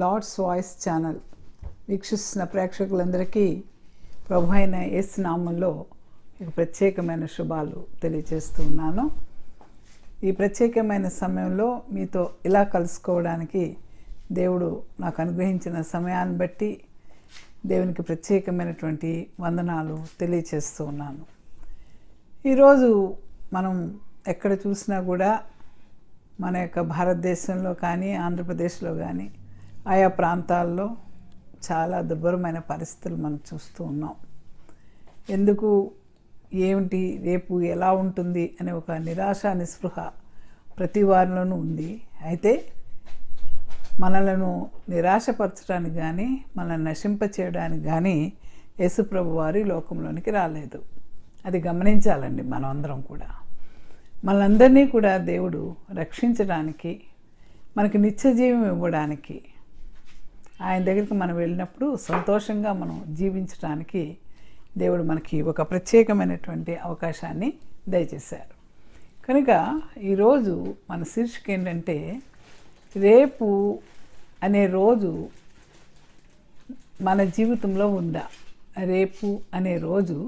Lord's voice channel వీక్షిస్తున్న ప్రేక్షకులందరికీ ప్రభు అయిన నామంలో ప్రత్యేకమైన శుభాలు ఉన్నాను ఈ ప్రత్యేకమైన సమయంలో మీతో ఇలా కలుసుకోవడానికి దేవుడు నాకు అనుగ్రహించిన సమయాన్ని బట్టి దేవునికి ప్రత్యేకమైనటువంటి వందనాలు తెలియచేస్తూ ఉన్నాను ఈరోజు మనం ఎక్కడ చూసినా కూడా మన యొక్క భారతదేశంలో కానీ ఆంధ్రప్రదేశ్లో కానీ ఆయా ప్రాంతాల్లో చాలా దుర్భరమైన పరిస్థితులు మనం చూస్తూ ఉన్నాం ఎందుకు ఏమిటి రేపు ఎలా ఉంటుంది అనే ఒక నిరాశ నిస్పృహ ప్రతి వారిలోనూ ఉంది అయితే మనలను నిరాశపరచడానికి కానీ మనల్ని నశింపచేయడానికి కానీ యేసుప్రభు వారి లోకంలోనికి రాలేదు అది గమనించాలండి మనమందరం కూడా మనందరినీ కూడా దేవుడు రక్షించడానికి మనకి నిత్యజీవం ఇవ్వడానికి ఆయన దగ్గరికి మనం వెళ్ళినప్పుడు సంతోషంగా మనం జీవించడానికి దేవుడు మనకి ఒక ప్రత్యేకమైనటువంటి అవకాశాన్ని దయచేశారు కనుక ఈరోజు మన శీర్షిక ఏంటంటే రేపు అనే రోజు మన జీవితంలో ఉందా రేపు అనే రోజు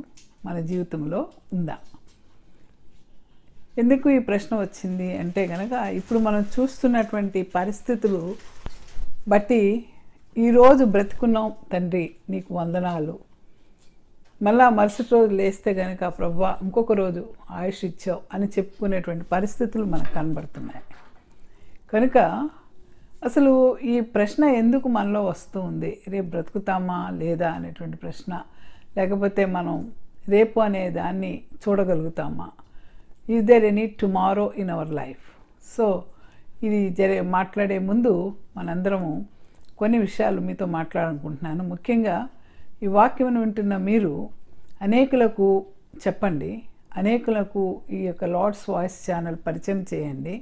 మన జీవితంలో ఉందా ఎందుకు ఈ ప్రశ్న వచ్చింది అంటే కనుక ఇప్పుడు మనం చూస్తున్నటువంటి పరిస్థితులు బట్టి ఈరోజు బ్రతుకున్నాం తండ్రి నీకు వందనాలు మళ్ళా మరుసటి రోజు లేస్తే గనక ప్రభా ఇంకొక రోజు ఆయుష్ ఇచ్చావు అని చెప్పుకునేటువంటి పరిస్థితులు మనకు కనబడుతున్నాయి కనుక అసలు ఈ ప్రశ్న ఎందుకు మనలో వస్తూ ఉంది రేపు బ్రతుకుతామా లేదా అనేటువంటి ప్రశ్న లేకపోతే మనం రేపు అనే దాన్ని చూడగలుగుతామా is there any tomorrow in our life so ఇది జరి మాట్లాడే ముందు మనందరము కొన్ని విషయాలు మీతో మాట్లాడాలనుకుంటున్నాను ముఖ్యంగా ఈ వాక్యం వింటున్న మీరు అనేకులకు చెప్పండి అనేకులకు ఈ యొక్క లార్డ్స్ వాయిస్ ఛానల్ పరిచయం చేయండి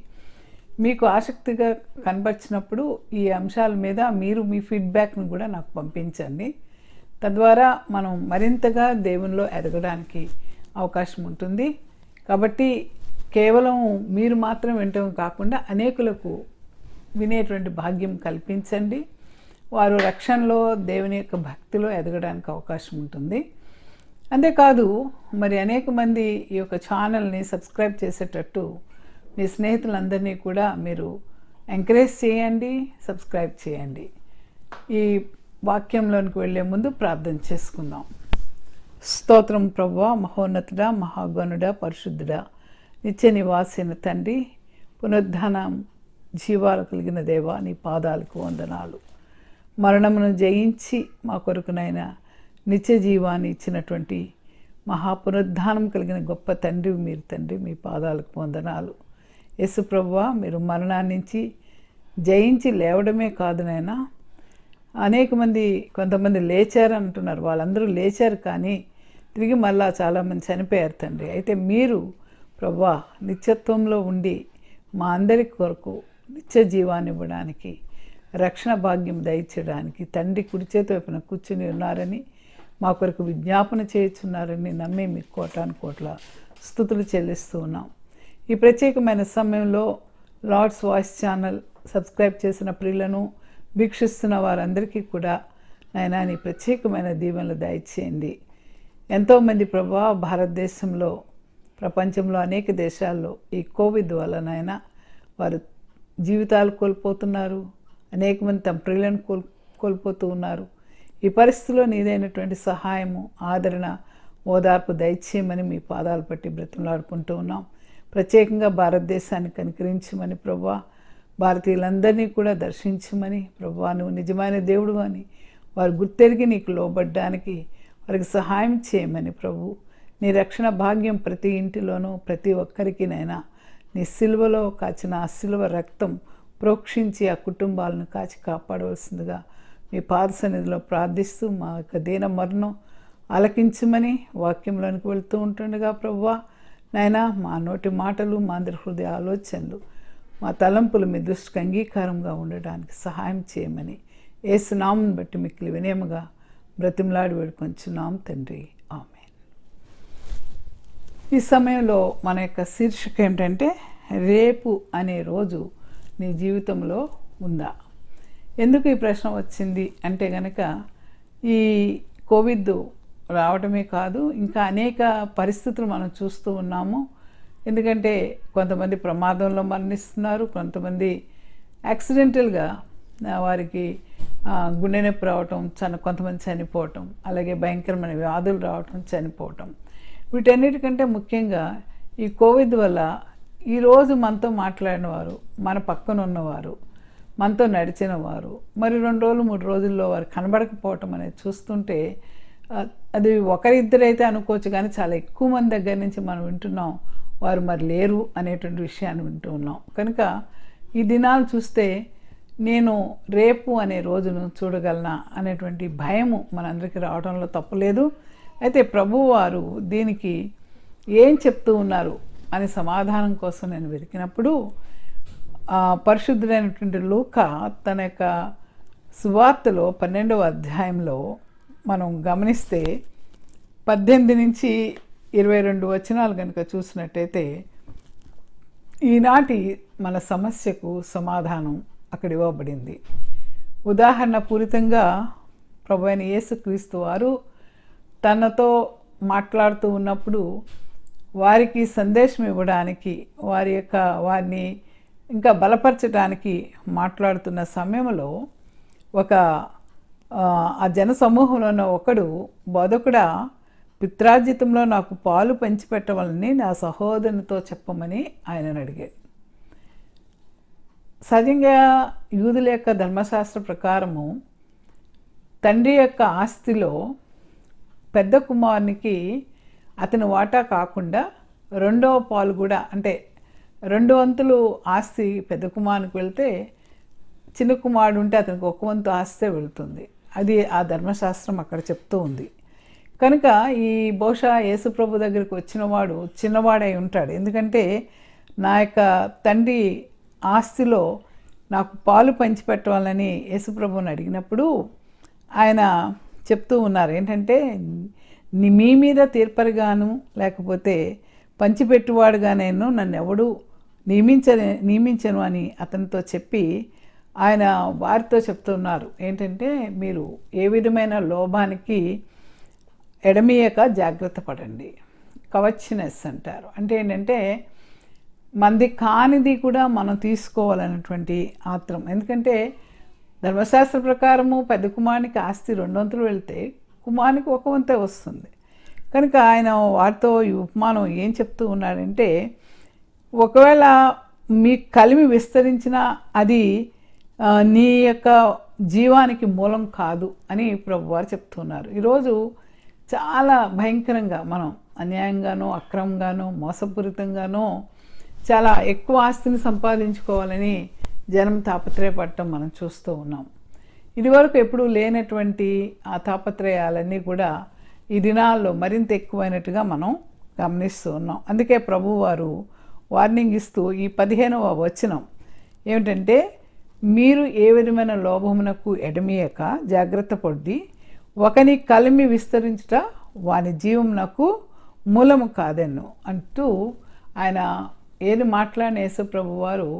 మీకు ఆసక్తిగా కనబరిచినప్పుడు ఈ అంశాల మీద మీరు మీ ఫీడ్బ్యాక్ను కూడా నాకు పంపించండి తద్వారా మనం మరింతగా దేవునిలో ఎదగడానికి అవకాశం ఉంటుంది కాబట్టి కేవలం మీరు మాత్రం వినటం కాకుండా అనేకులకు వినేటువంటి భాగ్యం కల్పించండి వారు రక్షణలో దేవుని యొక్క భక్తిలో ఎదగడానికి అవకాశం ఉంటుంది అంతేకాదు మరి అనేక మంది ఈ యొక్క ఛానల్ని సబ్స్క్రైబ్ చేసేటట్టు మీ స్నేహితులందరినీ కూడా మీరు ఎంకరేజ్ చేయండి సబ్స్క్రైబ్ చేయండి ఈ వాక్యంలోనికి వెళ్ళే ముందు ప్రార్థన చేసుకుందాం స్తోత్రం ప్రభు మహోన్నతుడ మహాగణుడ పరిశుద్ధుడ నిత్య నివాసిన తండ్రి పునరుద్ధానం జీవాలు కలిగిన దేవ నీ పాదాలకు వందనాలు మరణమును జయించి మా కొరకునైనా నిత్య జీవాన్ని ఇచ్చినటువంటి మహాపునరుద్ధానం కలిగిన గొప్ప తండ్రి మీరు తండ్రి మీ పాదాలకు వందనాలు ప్రభు మీరు మరణాన్నించి జయించి లేవడమే కాదు నైనా అనేక మంది కొంతమంది లేచారు అంటున్నారు వాళ్ళందరూ లేచారు కానీ తిరిగి మళ్ళా చాలామంది చనిపోయారు తండ్రి అయితే మీరు ప్రభా నిత్యత్వంలో ఉండి మా అందరి కొరకు నిత్య జీవాన్ని ఇవ్వడానికి రక్షణ భాగ్యం దయచేయడానికి తండ్రి చేతి వైపున కూర్చుని ఉన్నారని మా కొరకు విజ్ఞాపన చేయుచున్నారని నమ్మి మీకు కోటాను కోట్ల స్థుతులు చెల్లిస్తూ ఉన్నాం ఈ ప్రత్యేకమైన సమయంలో లార్డ్స్ వాయిస్ ఛానల్ సబ్స్క్రైబ్ చేసిన ప్రియులను వీక్షిస్తున్న వారందరికీ కూడా నాయన నీ ప్రత్యేకమైన దీవెనలు దయచేయండి ఎంతోమంది ప్రభా భారతదేశంలో ప్రపంచంలో అనేక దేశాల్లో ఈ కోవిడ్ వలనైనా వారు జీవితాలు కోల్పోతున్నారు అనేక మంది తమ ప్రియులను కోల్ కోల్పోతూ ఉన్నారు ఈ పరిస్థితిలో నీదైనటువంటి సహాయము ఆదరణ ఓదార్పు దయచేయమని మీ పాదాలు పట్టి బ్రతంలాడుకుంటూ ఉన్నాం ప్రత్యేకంగా భారతదేశాన్ని కనికరించమని ప్రభా భారతీయులందరినీ కూడా దర్శించమని ప్రభా నువ్వు నిజమైన దేవుడు అని వారు గుర్తెరిగి నీకు లోబడ్డానికి వారికి సహాయం చేయమని ప్రభు నీ రక్షణ భాగ్యం ప్రతి ఇంటిలోనూ ప్రతి ఒక్కరికినైనా నీ సిల్వలో కాచిన ఆ సిల్వ రక్తం ప్రోక్షించి ఆ కుటుంబాలను కాచి కాపాడవలసిందిగా మీ పాద సన్నిధిలో ప్రార్థిస్తూ మా యొక్క దీన మరణం ఆలకించమని వాక్యంలోనికి వెళుతూ ఉంటుండగా ప్రవ్వా నాయనా మా నోటి మాటలు మా అందరి హృదయ ఆలోచనలు మా తలంపులు మీ దృష్టికి అంగీకారంగా ఉండడానికి సహాయం చేయమని సునామును బట్టి మిక్కిలి వినేమగా బ్రతిమలాడి వేడుకొంచున్నాం తండ్రి ఆమె ఈ సమయంలో మన యొక్క శీర్షిక ఏమిటంటే రేపు అనే రోజు నీ జీవితంలో ఉందా ఎందుకు ఈ ప్రశ్న వచ్చింది అంటే గనక ఈ కోవిడ్ రావటమే కాదు ఇంకా అనేక పరిస్థితులు మనం చూస్తూ ఉన్నాము ఎందుకంటే కొంతమంది ప్రమాదంలో మరణిస్తున్నారు కొంతమంది యాక్సిడెంటల్గా వారికి గుండె నొప్పి రావటం చని కొంతమంది చనిపోవటం అలాగే భయంకరమైన వ్యాధులు రావటం చనిపోవటం వీటన్నిటికంటే ముఖ్యంగా ఈ కోవిడ్ వల్ల ఈరోజు మనతో మాట్లాడిన వారు మన పక్కన ఉన్నవారు మనతో నడిచిన వారు మరి రెండు రోజులు మూడు రోజుల్లో వారు కనబడకపోవటం అనేది చూస్తుంటే అది ఒకరిద్దరైతే అనుకోవచ్చు కానీ చాలా ఎక్కువ మంది దగ్గర నుంచి మనం వింటున్నాం వారు మరి లేరు అనేటువంటి విషయాన్ని వింటూ ఉన్నాం కనుక ఈ దినాలు చూస్తే నేను రేపు అనే రోజును చూడగలనా అనేటువంటి భయము మనందరికీ రావడంలో తప్పలేదు అయితే ప్రభువారు దీనికి ఏం చెప్తూ ఉన్నారు అని సమాధానం కోసం నేను వెతికినప్పుడు పరిశుద్ధుడైనటువంటి లూక తన యొక్క సువార్తలో పన్నెండవ అధ్యాయంలో మనం గమనిస్తే పద్దెనిమిది నుంచి ఇరవై రెండు వచనాలు కనుక చూసినట్టయితే ఈనాటి మన సమస్యకు సమాధానం అక్కడ ఇవ్వబడింది ఉదాహరణ పూరితంగా ప్రభు అయిన యేసుక్రీస్తు వారు తనతో మాట్లాడుతూ ఉన్నప్పుడు వారికి సందేశం ఇవ్వడానికి వారి యొక్క వారిని ఇంకా బలపరచడానికి మాట్లాడుతున్న సమయంలో ఒక ఆ జన సమూహంలోనో ఒకడు బోధకుడా పిత్రాజితంలో నాకు పాలు పంచిపెట్టవాలని నా సహోదరునితో చెప్పమని ఆయన అడిగాడు సహజంగా యూదుల యొక్క ధర్మశాస్త్ర ప్రకారము తండ్రి యొక్క ఆస్తిలో పెద్ద కుమారునికి అతని వాటా కాకుండా రెండవ పాలు కూడా అంటే రెండు వంతులు ఆస్తి పెద్ద కుమారునికి వెళ్తే చిన్న కుమారుడు ఉంటే అతనికి ఒక వంతు ఆస్తే వెళుతుంది అది ఆ ధర్మశాస్త్రం అక్కడ చెప్తూ ఉంది కనుక ఈ బహుశా యేసుప్రభు దగ్గరికి వచ్చినవాడు చిన్నవాడై ఉంటాడు ఎందుకంటే నా యొక్క తండ్రి ఆస్తిలో నాకు పాలు పంచిపెట్టవాలని యేసుప్రభుని అడిగినప్పుడు ఆయన చెప్తూ ఉన్నారు ఏంటంటే మీ మీద తీర్పరిగాను లేకపోతే పంచిపెట్టువాడుగానేను నన్ను ఎవడూ నియమించ నియమించను అని అతనితో చెప్పి ఆయన వారితో చెప్తున్నారు ఏంటంటే మీరు ఏ విధమైన లోభానికి ఎడమీయక జాగ్రత్త పడండి కవచ్చినెస్ అంటారు అంటే ఏంటంటే మనది కానిది కూడా మనం తీసుకోవాలన్నటువంటి ఆత్రం ఎందుకంటే ధర్మశాస్త్ర ప్రకారము పెద్ద కుమారునికి ఆస్తి రెండొంతులు వెళ్తే ఉపమానికి ఒక వంతే వస్తుంది కనుక ఆయన వారితో ఈ ఉపమానం ఏం చెప్తూ ఉన్నాడంటే ఒకవేళ మీ కలిమి విస్తరించినా అది నీ యొక్క జీవానికి మూలం కాదు అని ప్రభువారు చెప్తున్నారు ఈరోజు చాలా భయంకరంగా మనం అన్యాయంగానో అక్రమంగానో మోసపూరితంగానో చాలా ఎక్కువ ఆస్తిని సంపాదించుకోవాలని జనం తాపత్రయపడటం మనం చూస్తూ ఉన్నాం ఇదివరకు ఎప్పుడూ లేనటువంటి ఆ తాపత్రయాలన్నీ కూడా ఈ దినాల్లో మరింత ఎక్కువైనట్టుగా మనం గమనిస్తూ ఉన్నాం అందుకే ప్రభువారు వార్నింగ్ ఇస్తూ ఈ పదిహేనవ వచనం ఏమిటంటే మీరు ఏ విధమైన లోభమునకు ఎడమీయక జాగ్రత్త పొద్ది ఒకని కలిమి విస్తరించుట వాని జీవమునకు మూలము కాదన్ను అంటూ ఆయన ఏది మాట్లాడిన యేసుప్రభు వారు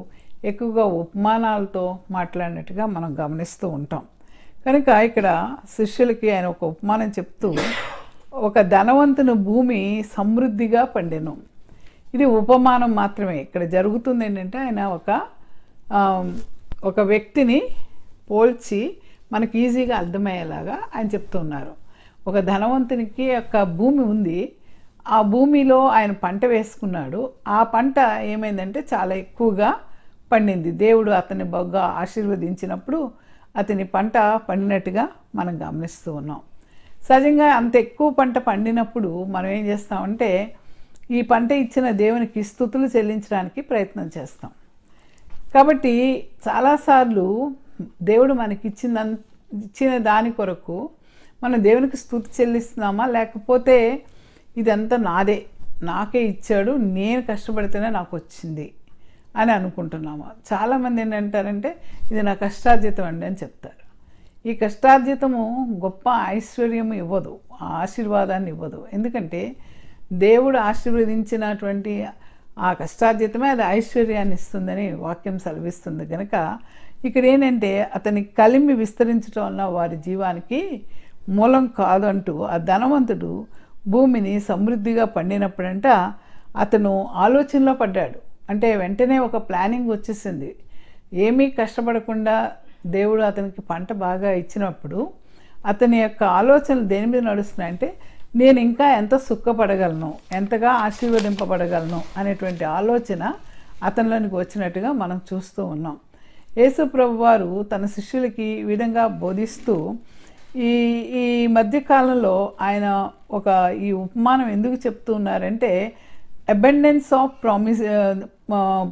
ఎక్కువగా ఉపమానాలతో మాట్లాడినట్టుగా మనం గమనిస్తూ ఉంటాం కనుక ఇక్కడ శిష్యులకి ఆయన ఒక ఉపమానం చెప్తూ ఒక ధనవంతుని భూమి సమృద్ధిగా పండెను ఇది ఉపమానం మాత్రమే ఇక్కడ జరుగుతుంది ఏంటంటే ఆయన ఒక ఒక వ్యక్తిని పోల్చి మనకి ఈజీగా అర్థమయ్యేలాగా ఆయన చెప్తున్నారు ఒక ధనవంతునికి యొక్క భూమి ఉంది ఆ భూమిలో ఆయన పంట వేసుకున్నాడు ఆ పంట ఏమైందంటే చాలా ఎక్కువగా పండింది దేవుడు అతన్ని బాగా ఆశీర్వదించినప్పుడు అతని పంట పండినట్టుగా మనం గమనిస్తూ ఉన్నాం సహజంగా అంత ఎక్కువ పంట పండినప్పుడు మనం ఏం చేస్తామంటే ఈ పంట ఇచ్చిన దేవునికి స్థుతులు చెల్లించడానికి ప్రయత్నం చేస్తాం కాబట్టి చాలాసార్లు దేవుడు ఇచ్చిన ఇచ్చిన దాని కొరకు మనం దేవునికి స్థుతి చెల్లిస్తున్నామా లేకపోతే ఇదంతా నాదే నాకే ఇచ్చాడు నేను కష్టపడితేనే నాకు వచ్చింది అని అనుకుంటున్నాము చాలామంది ఏంటంటారంటే ఇది నా కష్టార్జితం అండి అని చెప్తారు ఈ కష్టార్జితము గొప్ప ఐశ్వర్యం ఇవ్వదు ఆశీర్వాదాన్ని ఇవ్వదు ఎందుకంటే దేవుడు ఆశీర్వదించినటువంటి ఆ కష్టార్జితమే అది ఐశ్వర్యాన్ని ఇస్తుందని వాక్యం సెలవిస్తుంది కనుక ఇక్కడ ఏంటంటే అతని కలిమి విస్తరించడం వల్ల వారి జీవానికి మూలం కాదంటూ ఆ ధనవంతుడు భూమిని సమృద్ధిగా పండినప్పుడంట అతను ఆలోచనలో పడ్డాడు అంటే వెంటనే ఒక ప్లానింగ్ వచ్చేసింది ఏమీ కష్టపడకుండా దేవుడు అతనికి పంట బాగా ఇచ్చినప్పుడు అతని యొక్క ఆలోచనలు దేని మీద నడుస్తున్నాయంటే నేను ఇంకా ఎంత సుఖపడగలను ఎంతగా ఆశీర్వదింపబడగలను అనేటువంటి ఆలోచన అతనిలోనికి వచ్చినట్టుగా మనం చూస్తూ ఉన్నాం యేసు ప్రభు వారు తన శిష్యులకి ఈ విధంగా బోధిస్తూ ఈ ఈ మధ్యకాలంలో ఆయన ఒక ఈ ఉపమానం ఎందుకు చెప్తూ ఉన్నారంటే అబెండెన్స్ ఆఫ్ ప్రామిస్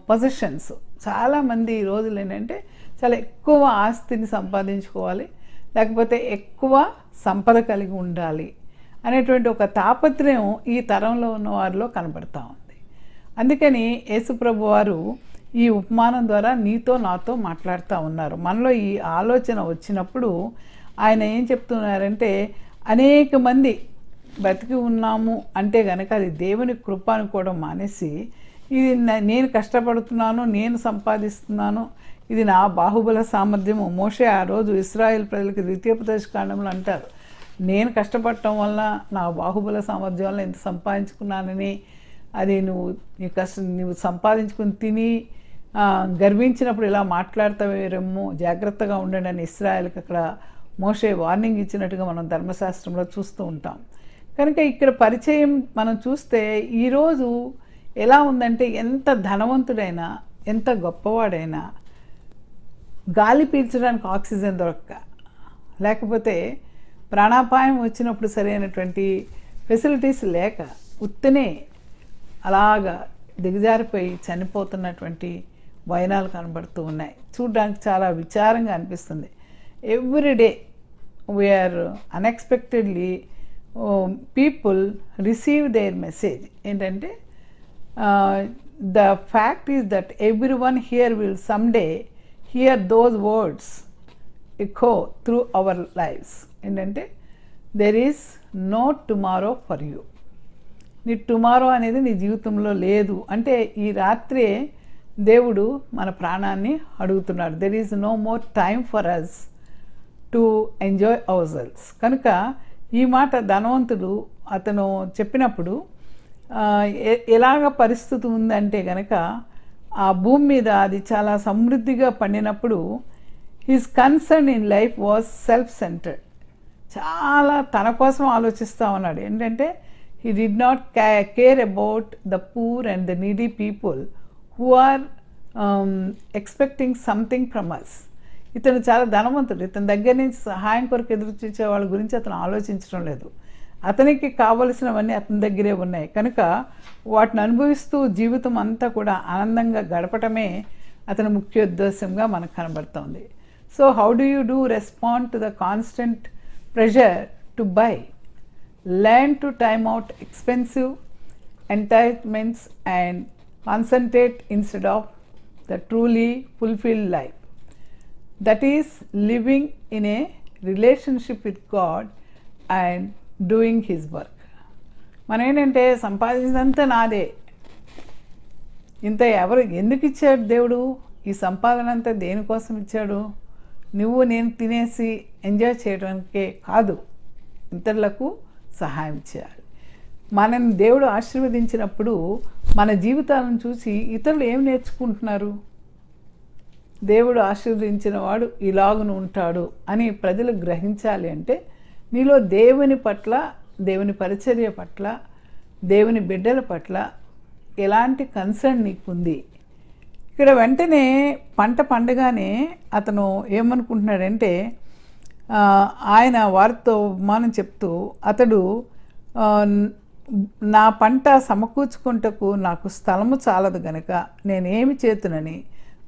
పొజిషన్స్ చాలామంది ఈ రోజులు ఏంటంటే చాలా ఎక్కువ ఆస్తిని సంపాదించుకోవాలి లేకపోతే ఎక్కువ సంపద కలిగి ఉండాలి అనేటువంటి ఒక తాపత్రయం ఈ తరంలో ఉన్న వారిలో కనబడతా ఉంది అందుకని యేసుప్రభు వారు ఈ ఉపమానం ద్వారా నీతో నాతో మాట్లాడుతూ ఉన్నారు మనలో ఈ ఆలోచన వచ్చినప్పుడు ఆయన ఏం చెప్తున్నారంటే అనేక మంది బతికి ఉన్నాము అంటే గనక అది దేవుని కృప అనుకోవడం మానేసి ఇది నేను కష్టపడుతున్నాను నేను సంపాదిస్తున్నాను ఇది నా బాహుబల సామర్థ్యము మోషే ఆ రోజు ఇస్రాయేల్ ప్రజలకి ద్వితీయోపదేశ కాండంలో అంటారు నేను కష్టపడటం వల్ల నా బాహుబల సామర్థ్యం వల్ల ఇంత సంపాదించుకున్నానని అది నువ్వు నీ కష్ట నువ్వు సంపాదించుకుని తిని గర్వించినప్పుడు ఇలా మాట్లాడతావేరేమో జాగ్రత్తగా ఉండండి అని ఇస్రాయల్కి అక్కడ మోషే వార్నింగ్ ఇచ్చినట్టుగా మనం ధర్మశాస్త్రంలో చూస్తూ ఉంటాం కనుక ఇక్కడ పరిచయం మనం చూస్తే ఈరోజు ఎలా ఉందంటే ఎంత ధనవంతుడైనా ఎంత గొప్పవాడైనా గాలి పీల్చడానికి ఆక్సిజన్ దొరక్క లేకపోతే ప్రాణాపాయం వచ్చినప్పుడు సరైనటువంటి ఫెసిలిటీస్ లేక ఉత్తనే అలాగా దిగజారిపోయి చనిపోతున్నటువంటి వైనాలు కనబడుతూ ఉన్నాయి చూడడానికి చాలా విచారంగా అనిపిస్తుంది everyday we are unexpectedly people receive their message ఏంటంటే the fact is that every one here will someday hear those words echo through our lives ఏంటంటే there is no tomorrow for you నీ టుమారో అనేది నీ జీవితంలో లేదు అంటే ఈ రాత్రే దేవుడు మన ప్రాణాన్ని అడుగుతున్నాడు there is no more time for us to enjoy our selves కనుక ఈ మాట ధనవంతుడు అతను చెప్పినప్పుడు ఎలాగ పరిస్థితి ఉందంటే గనక ఆ భూమి మీద అది చాలా సమృద్ధిగా పండినప్పుడు his concern in life was self centered చాలా తన కోసం ఆలోచిస్తూ ఉన్నాడు ఏంటంటే he did not care about the poor and the needy people who are expecting something from us ఇతను చాలా ధనవంతుడు ఇతని దగ్గర నుంచి సహాయం కొరకు ఎదురు చూసే వాళ్ళ గురించి అతను ఆలోచించడం లేదు అతనికి కావలసినవన్నీ అతని దగ్గరే ఉన్నాయి కనుక వాటిని అనుభవిస్తూ జీవితం అంతా కూడా ఆనందంగా గడపటమే అతని ముఖ్యోద్దేశంగా మనకు కనబడుతోంది so how do you do respond to the constant pressure to buy learn to time out expensive entitlements and concentrate instead of the truly fulfilled life that is living in a relationship with God and doing his work మనం ఏంటంటే సంపాదించినంత నాదే ఇంత ఎవరు ఎందుకు ఇచ్చాడు దేవుడు ఈ సంపాదన అంతా దేనికోసం ఇచ్చాడు నువ్వు నేను తినేసి ఎంజాయ్ చేయడానికే కాదు ఇతరులకు సహాయం చేయాలి మనం దేవుడు ఆశీర్వదించినప్పుడు మన జీవితాలను చూసి ఇతరులు ఏం నేర్చుకుంటున్నారు దేవుడు ఆశీర్వదించిన వాడు ఇలాగును ఉంటాడు అని ప్రజలు గ్రహించాలి అంటే నీలో దేవుని పట్ల దేవుని పరిచర్య పట్ల దేవుని బిడ్డల పట్ల ఎలాంటి కన్సర్న్ ఉంది ఇక్కడ వెంటనే పంట పండగానే అతను ఏమనుకుంటున్నాడంటే ఆయన వారితో ఉపమానం చెప్తూ అతడు నా పంట సమకూర్చుకుంటకు నాకు స్థలము చాలదు గనక నేనేమి చేతునని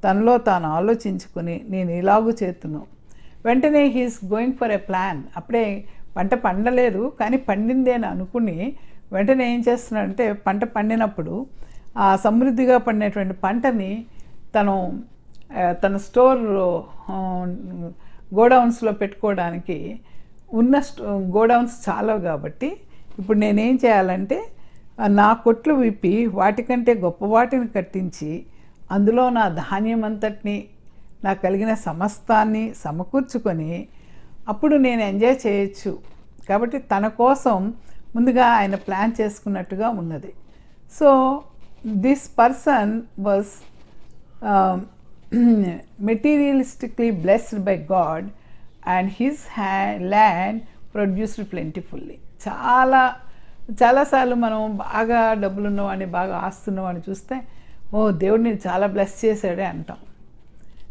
తనలో తాను ఆలోచించుకుని నేను ఇలాగూ చేతును వెంటనే he's going for a plan అప్పుడే పంట పండలేదు కానీ పండింది అని అనుకుని వెంటనే ఏం చేస్తున్నాడంటే పంట పండినప్పుడు ఆ సమృద్ధిగా పండినటువంటి పంటని తను తన స్టోర్ గోడౌన్స్లో పెట్టుకోవడానికి ఉన్న స్టో గోడౌన్స్ చాలా కాబట్టి ఇప్పుడు నేనేం చేయాలంటే నా కొట్లు విప్పి వాటికంటే గొప్ప వాటిని కట్టించి అందులో నా ధాన్యం అంతటిని నాకు కలిగిన సమస్తాన్ని సమకూర్చుకొని అప్పుడు నేను ఎంజాయ్ చేయొచ్చు కాబట్టి తన కోసం ముందుగా ఆయన ప్లాన్ చేసుకున్నట్టుగా ఉన్నది so this person was materialistically blessed by God and his హ్యా ల్యాండ్ ప్రొడ్యూస్డ్ ప్లెంటిఫుల్లీ చాలా చాలాసార్లు మనం బాగా డబ్బులు ఉన్నవాడిని బాగా ఆస్తున్నవాడిని చూస్తే ఓ దేవుడు నేను చాలా బ్లెస్ చేశాడే అంటాం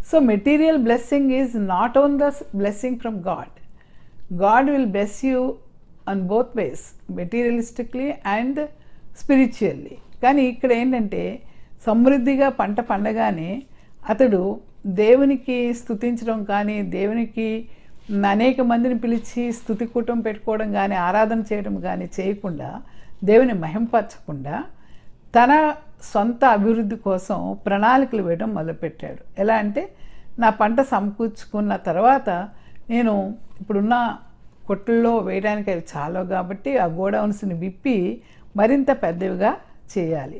so material blessing is not own the blessing from God God will bless you on both ways materialistically and spiritually కానీ ఇక్కడ ఏంటంటే సమృద్ధిగా పంట పండగానే అతడు దేవునికి స్థుతించడం కానీ దేవునికి అనేక మందిని పిలిచి స్థుతి కూటం పెట్టుకోవడం కానీ ఆరాధన చేయడం కానీ చేయకుండా దేవుని మహింపరచకుండా తన సొంత అభివృద్ధి కోసం ప్రణాళికలు వేయడం మొదలుపెట్టాడు ఎలా అంటే నా పంట సమకూర్చుకున్న తర్వాత నేను ఇప్పుడున్న కొట్టుల్లో వేయడానికి అవి చాలా కాబట్టి ఆ గోడౌన్స్ని విప్పి మరింత పెద్దవిగా చేయాలి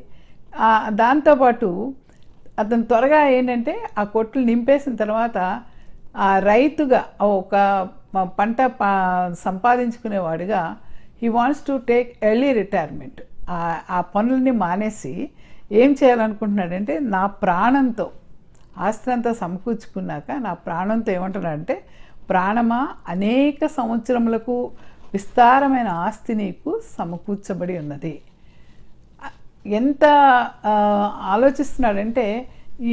దాంతోపాటు అతను త్వరగా ఏంటంటే ఆ కొట్లు నింపేసిన తర్వాత ఆ రైతుగా ఒక పంట సంపాదించుకునేవాడుగా he wants to take early retirement ఆ పనుల్ని మానేసి ఏం చేయాలనుకుంటున్నాడంటే నా ప్రాణంతో అంతా సమకూర్చుకున్నాక నా ప్రాణంతో ఏమంటున్నాడంటే ప్రాణమా అనేక సంవత్సరములకు విస్తారమైన ఆస్తి నీకు సమకూర్చబడి ఉన్నది ఎంత ఆలోచిస్తున్నాడంటే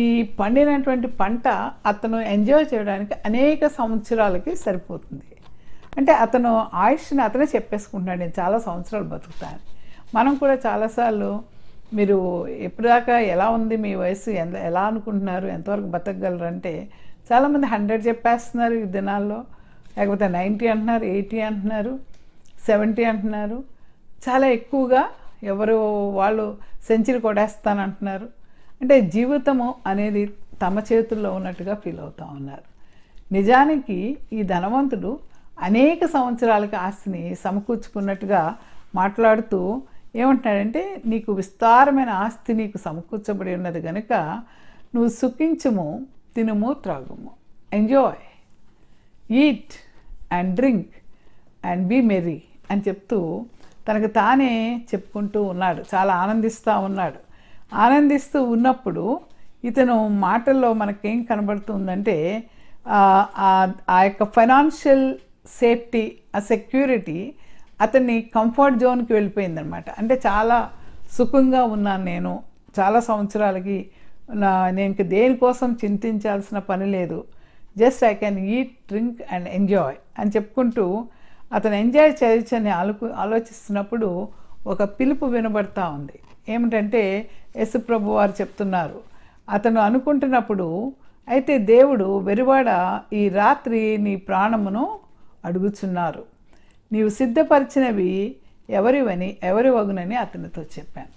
ఈ పండినటువంటి పంట అతను ఎంజాయ్ చేయడానికి అనేక సంవత్సరాలకి సరిపోతుంది అంటే అతను ఆయుష్ని అతనే చెప్పేసుకుంటున్నాడు నేను చాలా సంవత్సరాలు బతుకుతాను మనం కూడా చాలాసార్లు మీరు ఎప్పటిదాకా ఎలా ఉంది మీ వయసు ఎలా అనుకుంటున్నారు ఎంతవరకు బతకగలరంటే చాలామంది హండ్రెడ్ చెప్పేస్తున్నారు ఈ దినాల్లో లేకపోతే నైంటీ అంటున్నారు ఎయిటీ అంటున్నారు సెవెంటీ అంటున్నారు చాలా ఎక్కువగా ఎవరు వాళ్ళు సెంచరీ కొడేస్తానంటున్నారు అంటే జీవితము అనేది తమ చేతుల్లో ఉన్నట్టుగా ఫీల్ అవుతూ ఉన్నారు నిజానికి ఈ ధనవంతుడు అనేక సంవత్సరాలకు ఆస్తిని సమకూర్చుకున్నట్టుగా మాట్లాడుతూ ఏమంటున్నాడంటే నీకు విస్తారమైన ఆస్తి నీకు సమకూర్చబడి ఉన్నది కనుక నువ్వు సుఖించము తినము త్రాగము enjoy eat and drink and be merry అని చెప్తూ తనకు తానే చెప్పుకుంటూ ఉన్నాడు చాలా ఆనందిస్తూ ఉన్నాడు ఆనందిస్తూ ఉన్నప్పుడు ఇతను మాటల్లో మనకేం కనబడుతుందంటే ఆ యొక్క ఫైనాన్షియల్ సేఫ్టీ ఆ సెక్యూరిటీ అతన్ని కంఫర్ట్ జోన్కి వెళ్ళిపోయిందనమాట అంటే చాలా సుఖంగా ఉన్నాను నేను చాలా సంవత్సరాలకి నా నేను దేనికోసం చింతించాల్సిన పని లేదు just I can eat drink and enjoy అని చెప్పుకుంటూ అతను ఎంజాయ్ చేయొచ్చని ఆలో ఆలోచిస్తున్నప్పుడు ఒక పిలుపు వినబడతా ఉంది ఏమిటంటే ప్రభు వారు చెప్తున్నారు అతను అనుకుంటున్నప్పుడు అయితే దేవుడు వెరివాడ ఈ రాత్రి నీ ప్రాణమును అడుగుచున్నారు నీవు సిద్ధపరిచినవి ఎవరివని ఎవరి వగునని అతనితో చెప్పాను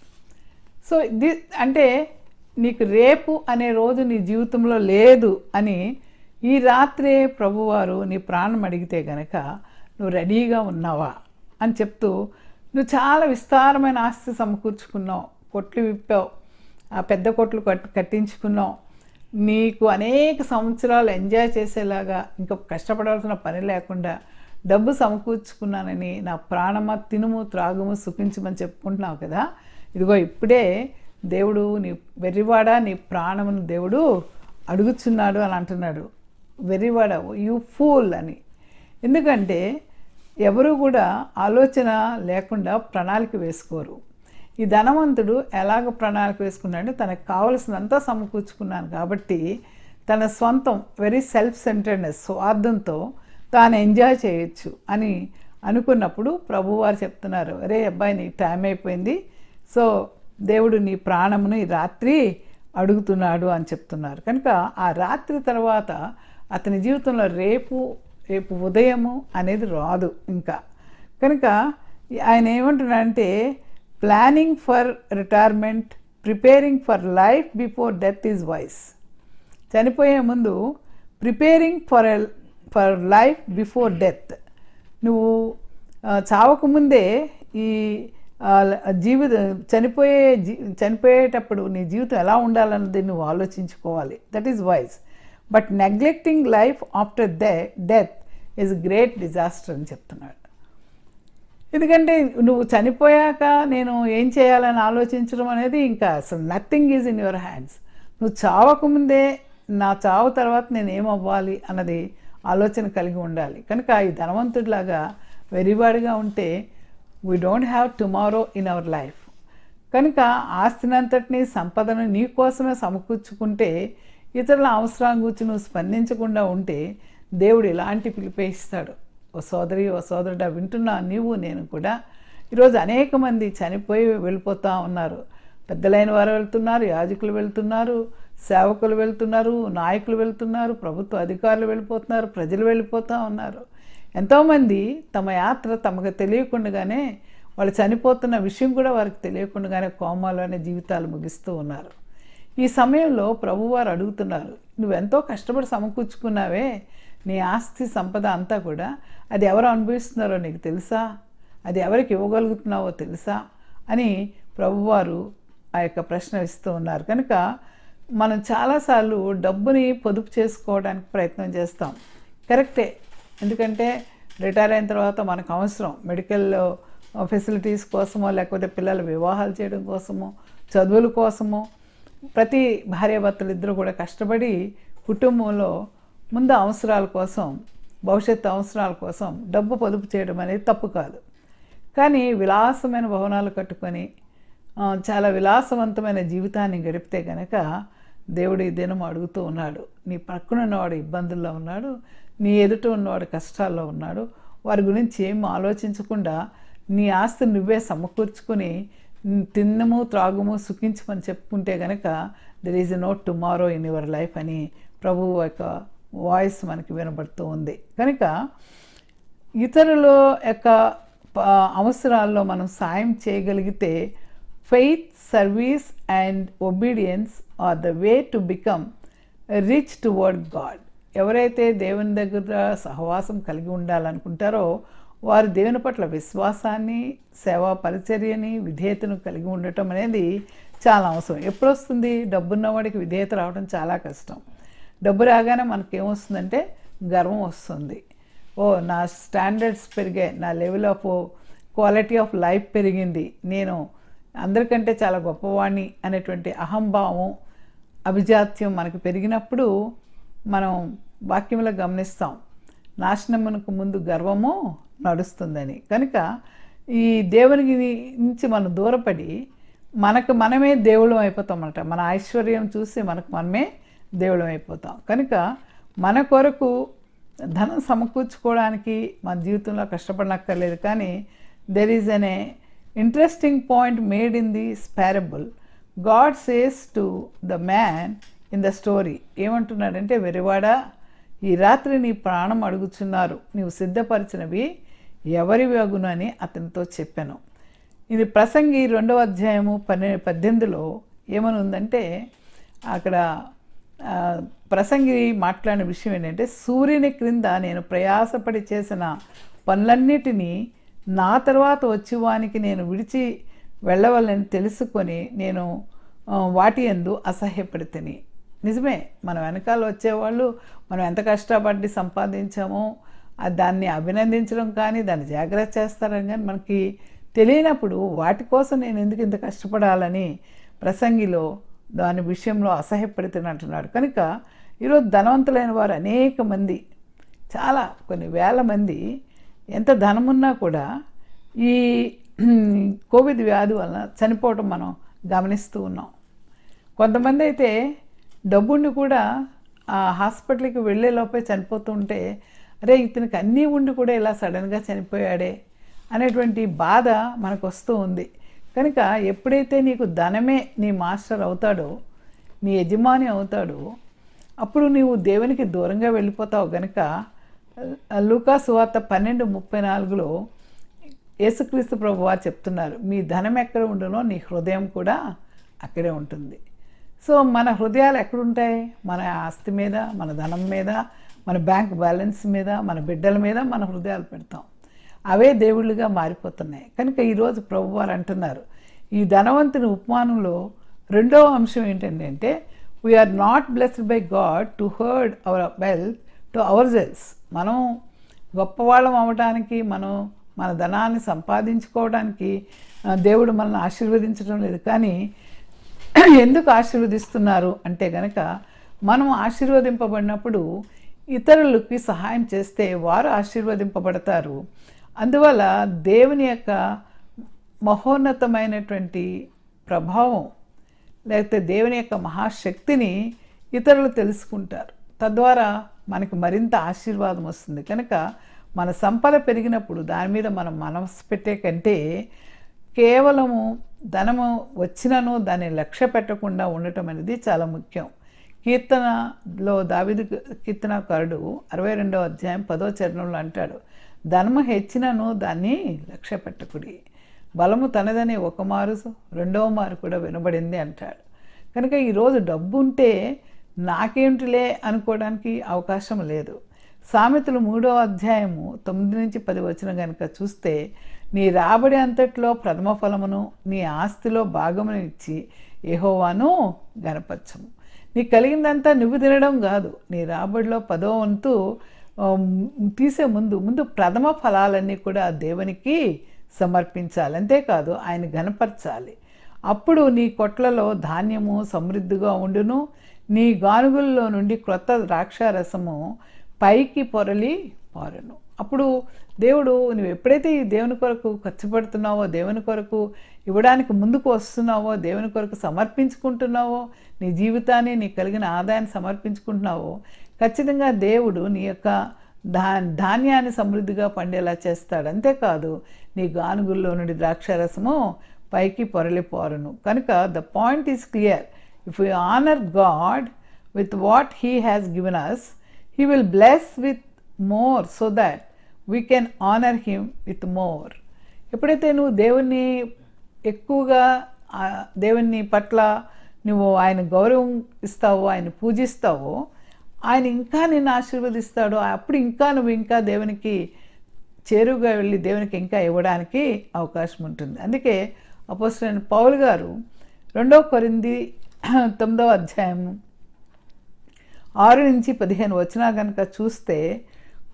సో ది అంటే నీకు రేపు అనే రోజు నీ జీవితంలో లేదు అని ఈ రాత్రే ప్రభువారు నీ ప్రాణం అడిగితే గనక నువ్వు రెడీగా ఉన్నావా అని చెప్తూ నువ్వు చాలా విస్తారమైన ఆస్తి సమకూర్చుకున్నావు కొట్లు విప్పావు ఆ పెద్ద కొట్లు కట్ కట్టించుకున్నావు నీకు అనేక సంవత్సరాలు ఎంజాయ్ చేసేలాగా ఇంకా కష్టపడాల్సిన పని లేకుండా డబ్బు సమకూర్చుకున్నానని నా ప్రాణమ తినుము త్రాగుము సుఖించమని చెప్పుకుంటున్నావు కదా ఇదిగో ఇప్పుడే దేవుడు నీ వెర్రివాడ నీ ప్రాణమును దేవుడు అడుగుచున్నాడు అని అంటున్నాడు వెర్రివాడ యు ఫూల్ అని ఎందుకంటే ఎవరు కూడా ఆలోచన లేకుండా ప్రణాళిక వేసుకోరు ఈ ధనవంతుడు ఎలాగ ప్రణాళిక వేసుకున్నాడు తనకు కావలసినంత సమకూర్చుకున్నాను కాబట్టి తన సొంతం వెరీ సెల్ఫ్ సెంటర్నెస్ స్వార్థంతో తాను ఎంజాయ్ చేయొచ్చు అని అనుకున్నప్పుడు ప్రభువారు చెప్తున్నారు అరే అబ్బాయి నీకు టైం అయిపోయింది సో దేవుడు నీ ప్రాణమును ఈ రాత్రి అడుగుతున్నాడు అని చెప్తున్నారు కనుక ఆ రాత్రి తర్వాత అతని జీవితంలో రేపు రేపు ఉదయము అనేది రాదు ఇంకా కనుక ఆయన ఏమంటున్నాడంటే planning for retirement preparing for life before death is wise చనిపోయే ముందు preparing for for life before death నువ్వు చావకముందే ముందే ఈ జీవిత చనిపోయే చనిపోయేటప్పుడు నీ జీవితం ఎలా ఉండాలన్నది నువ్వు ఆలోచించుకోవాలి that is wise but neglecting life after the death is great disaster అని చెప్తున్నాడు ఎందుకంటే నువ్వు చనిపోయాక నేను ఏం చేయాలని ఆలోచించడం అనేది ఇంకా అసలు nothing is in your hands నువ్వు చావకముందే నా చావు తర్వాత నేను ఏమవ్వాలి అన్నది ఆలోచన కలిగి ఉండాలి కనుక ఈ ధనవంతుడిలాగా వెరివాడిగా ఉంటే we don't have tomorrow in our life కనుక ఆస్తినంతటిని సంపదను నీ కోసమే సమకూర్చుకుంటే ఇతరుల అవసరాల గురించి నువ్వు స్పందించకుండా ఉంటే దేవుడు ఇలాంటి పిలిపే ఇస్తాడు ఓ సోదరి ఓ సోదరుడా వింటున్నా నీవు నేను కూడా ఈరోజు అనేక మంది చనిపోయి వెళ్ళిపోతూ ఉన్నారు పెద్దలైన వారు వెళ్తున్నారు యాజకులు వెళ్తున్నారు సేవకులు వెళ్తున్నారు నాయకులు వెళ్తున్నారు ప్రభుత్వ అధికారులు వెళ్ళిపోతున్నారు ప్రజలు వెళ్ళిపోతూ ఉన్నారు ఎంతోమంది తమ యాత్ర తమకు తెలియకుండానే వాళ్ళు చనిపోతున్న విషయం కూడా వారికి తెలియకుండానే కోమాలోనే జీవితాలు ముగిస్తూ ఉన్నారు ఈ సమయంలో ప్రభువారు అడుగుతున్నారు నువ్వెంతో కష్టపడి సమకూర్చుకున్నావే నీ ఆస్తి సంపద అంతా కూడా అది ఎవరు అనుభవిస్తున్నారో నీకు తెలుసా అది ఎవరికి ఇవ్వగలుగుతున్నావో తెలుసా అని ప్రభువారు ఆ యొక్క ప్రశ్న ఇస్తూ ఉన్నారు కనుక మనం చాలాసార్లు డబ్బుని పొదుపు చేసుకోవడానికి ప్రయత్నం చేస్తాం కరెక్టే ఎందుకంటే రిటైర్ అయిన తర్వాత మనకు అవసరం మెడికల్ ఫెసిలిటీస్ కోసమో లేకపోతే పిల్లల వివాహాలు చేయడం కోసమో చదువుల కోసమో ప్రతి భార్యాభర్తలు ఇద్దరు కూడా కష్టపడి కుటుంబంలో ముందు అవసరాల కోసం భవిష్యత్తు అవసరాల కోసం డబ్బు పొదుపు చేయడం అనేది తప్పు కాదు కానీ విలాసమైన భవనాలు కట్టుకొని చాలా విలాసవంతమైన జీవితాన్ని గడిపితే కనుక దేవుడు ఈ దినం అడుగుతూ ఉన్నాడు నీ పక్కన ఉన్నవాడు ఇబ్బందుల్లో ఉన్నాడు నీ ఎదుట ఉన్నవాడు కష్టాల్లో ఉన్నాడు వారి గురించి ఏం ఆలోచించకుండా నీ ఆస్తి నువ్వే సమకూర్చుకుని తిన్నము త్రాగుము సుఖించమని చెప్పుకుంటే గనక there is no tomorrow in your life అని ప్రభు యొక్క వాయిస్ మనకి వినబడుతూ ఉంది కనుక ఇతరుల యొక్క అవసరాల్లో మనం సాయం చేయగలిగితే Faith, service and obedience are the way to become rich toward God ఎవరైతే దేవుని దగ్గర సహవాసం కలిగి ఉండాలనుకుంటారో వారు దేవుని పట్ల విశ్వాసాన్ని సేవా పరిచర్యని విధేయతను కలిగి ఉండటం అనేది చాలా అవసరం ఎప్పుడు వస్తుంది డబ్బున్నవాడికి విధేయత రావడం చాలా కష్టం డబ్బు రాగానే మనకేమొస్తుందంటే గర్వం వస్తుంది ఓ నా స్టాండర్డ్స్ పెరిగాయి నా level of quality of life పెరిగింది నేను అందరికంటే చాలా గొప్పవాణ్ణి అనేటువంటి అహంభావం అభిజాత్యం మనకు పెరిగినప్పుడు మనం వాక్యంలో గమనిస్తాం నాశనమునకు ముందు గర్వము నడుస్తుందని కనుక ఈ దేవునికి నుంచి మనం దూరపడి మనకు మనమే దేవుడు అయిపోతాం అనమాట మన ఐశ్వర్యం చూసి మనకు మనమే దేవుళ్ళం అయిపోతాం కనుక మన కొరకు ధనం సమకూర్చుకోవడానికి మన జీవితంలో కష్టపడనక్కర్లేదు కానీ there is an interesting point made in the parable God says to the man in the story ఏమంటున్నాడంటే వెరివాడా ఈ రాత్రి నీ ప్రాణం అడుగుచున్నారు నీవు సిద్ధపరిచినవి ఎవరి వాగును అని అతనితో చెప్పాను ఇది ప్రసంగి రెండవ అధ్యాయము పన్నె పద్దెనిమిదిలో ఏమని ఉందంటే అక్కడ ప్రసంగి మాట్లాడిన విషయం ఏంటంటే సూర్యుని క్రింద నేను ప్రయాసపడి చేసిన పనులన్నిటినీ నా తర్వాత వచ్చేవానికి నేను విడిచి వెళ్ళవాలని తెలుసుకొని నేను వాటి ఎందు అసహ్యపడితేని నిజమే మన వెనకాల వచ్చేవాళ్ళు మనం ఎంత కష్టపడి సంపాదించామో దాన్ని అభినందించడం కానీ దాన్ని జాగ్రత్త చేస్తారని కానీ మనకి తెలియనప్పుడు వాటి కోసం నేను ఎందుకు ఇంత కష్టపడాలని ప్రసంగిలో దాని విషయంలో అంటున్నాడు కనుక ఈరోజు ధనవంతులైన వారు అనేక మంది చాలా కొన్ని వేల మంది ఎంత ధనమున్నా కూడా ఈ కోవిడ్ వ్యాధి వలన చనిపోవటం మనం గమనిస్తూ ఉన్నాం కొంతమంది అయితే డబ్బుని కూడా ఆ హాస్పిటల్కి వెళ్ళే లోపే చనిపోతుంటే అరే ఇతనికి అన్నీ ఉండి కూడా ఇలా సడన్గా చనిపోయాడే అనేటువంటి బాధ మనకు వస్తూ ఉంది కనుక ఎప్పుడైతే నీకు ధనమే నీ మాస్టర్ అవుతాడో నీ యజమాని అవుతాడో అప్పుడు నీవు దేవునికి దూరంగా వెళ్ళిపోతావు కనుక లూకా సువార్త పన్నెండు ముప్పై నాలుగులో యేసుక్రీస్తు ప్రభు వారు చెప్తున్నారు మీ ధనం ఎక్కడ ఉండునో నీ హృదయం కూడా అక్కడే ఉంటుంది సో మన హృదయాలు ఎక్కడుంటాయి మన ఆస్తి మీద మన ధనం మీద మన బ్యాంక్ బ్యాలెన్స్ మీద మన బిడ్డల మీద మన హృదయాలు పెడతాం అవే దేవుళ్ళుగా మారిపోతున్నాయి కనుక ఈరోజు ప్రభువారు అంటున్నారు ఈ ధనవంతుని ఉపమానంలో రెండవ అంశం ఏంటంటే we are not blessed by God to hoard our wealth to our selves మనం గొప్పవాళ్ళం అవటానికి మనం మన ధనాన్ని సంపాదించుకోవడానికి దేవుడు మనల్ని ఆశీర్వదించడం లేదు కానీ ఎందుకు ఆశీర్వదిస్తున్నారు అంటే గనక మనం ఆశీర్వదింపబడినప్పుడు ఇతరులకి సహాయం చేస్తే వారు ఆశీర్వదింపబడతారు అందువల్ల దేవుని యొక్క మహోన్నతమైనటువంటి ప్రభావం లేకపోతే దేవుని యొక్క మహాశక్తిని ఇతరులు తెలుసుకుంటారు తద్వారా మనకి మరింత ఆశీర్వాదం వస్తుంది కనుక మన సంపద పెరిగినప్పుడు దాని మీద మనం మనసు పెట్టే కంటే కేవలము ధనము వచ్చినను దాన్ని లక్ష్య పెట్టకుండా ఉండటం అనేది చాలా ముఖ్యం కీర్తనలో దావిదు కీర్తనకారుడు అరవై రెండవ అధ్యాయం పదో చరణంలో అంటాడు ధనము హెచ్చినను దాన్ని లక్ష్య పెట్టకుడి బలము తనదని ఒక మారు రెండవ మారు కూడా వినబడింది అంటాడు కనుక ఈరోజు డబ్బు ఉంటే నాకేమిటిలే అనుకోవడానికి అవకాశం లేదు సామెతలు మూడో అధ్యాయము తొమ్మిది నుంచి పది వచ్చిన కనుక చూస్తే నీ రాబడి అంతట్లో ప్రథమ ఫలమును నీ ఆస్తిలో భాగమును ఇచ్చి ఏహోవాను గనపరచము నీ కలిగిందంతా నువ్వు తినడం కాదు నీ రాబడిలో పదో వంతు తీసే ముందు ముందు ప్రథమ ఫలాలన్నీ కూడా దేవునికి సమర్పించాలి అంతేకాదు ఆయన గణపరచాలి అప్పుడు నీ కొట్లలో ధాన్యము సమృద్ధిగా ఉండును నీ గానుగుల్లో నుండి క్రొత్త ద్రాక్షారసము పైకి పొరలి పారను అప్పుడు దేవుడు నువ్వు ఎప్పుడైతే ఈ దేవుని కొరకు ఖర్చు పెడుతున్నావో దేవుని కొరకు ఇవ్వడానికి ముందుకు వస్తున్నావో దేవుని కొరకు సమర్పించుకుంటున్నావో నీ జీవితాన్ని నీ కలిగిన ఆదాయాన్ని సమర్పించుకుంటున్నావో ఖచ్చితంగా దేవుడు నీ యొక్క ధా ధాన్యాన్ని సమృద్ధిగా పండేలా చేస్తాడు అంతేకాదు నీ గానుగుల్లో నుండి ద్రాక్షారసము పైకి పొరలిపోరును కనుక the point is clear If we honor God with what He has given us, He will bless with more so that we can honour him with more ఎప్పుడైతే నువ్వు దేవుణ్ణి ఎక్కువగా దేవుణ్ణి పట్ల నువ్వు ఆయన గౌరవం ఇస్తావో ఆయన పూజిస్తావో ఆయన ఇంకా నిన్ను ఆశీర్వదిస్తాడు అప్పుడు ఇంకా నువ్వు ఇంకా దేవునికి చేరువుగా వెళ్ళి దేవునికి ఇంకా ఇవ్వడానికి అవకాశం ఉంటుంది అందుకే అపోసరైన పౌల్ గారు రెండో కొరింది తొమ్మిదవ అధ్యాయము ఆరు నుంచి పదిహేను వచ్చినా కనుక చూస్తే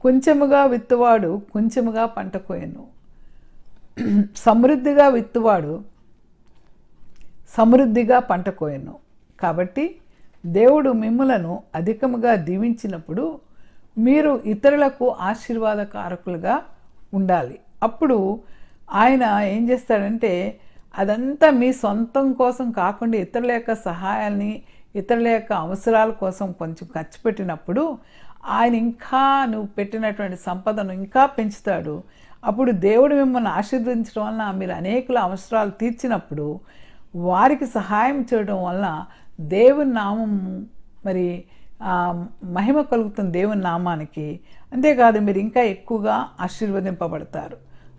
కొంచెముగా విత్తువాడు కొంచెముగా పంట కోయను సమృద్ధిగా విత్తువాడు సమృద్ధిగా పంట కోయను కాబట్టి దేవుడు మిమ్మలను అధికముగా దీవించినప్పుడు మీరు ఇతరులకు ఆశీర్వాదకారకులుగా ఉండాలి అప్పుడు ఆయన ఏం చేస్తాడంటే అదంతా మీ సొంతం కోసం కాకుండా ఇతరుల యొక్క సహాయాన్ని ఇతరుల యొక్క అవసరాల కోసం కొంచెం ఖర్చు పెట్టినప్పుడు ఆయన ఇంకా నువ్వు పెట్టినటువంటి సంపదను ఇంకా పెంచుతాడు అప్పుడు దేవుడు మిమ్మల్ని ఆశీర్వదించడం వలన మీరు అనేకుల అవసరాలు తీర్చినప్పుడు వారికి సహాయం చేయడం వలన దేవుని నామం మరి మహిమ కలుగుతుంది దేవుని నామానికి అంతేకాదు మీరు ఇంకా ఎక్కువగా ఆశీర్వదింపబడతారు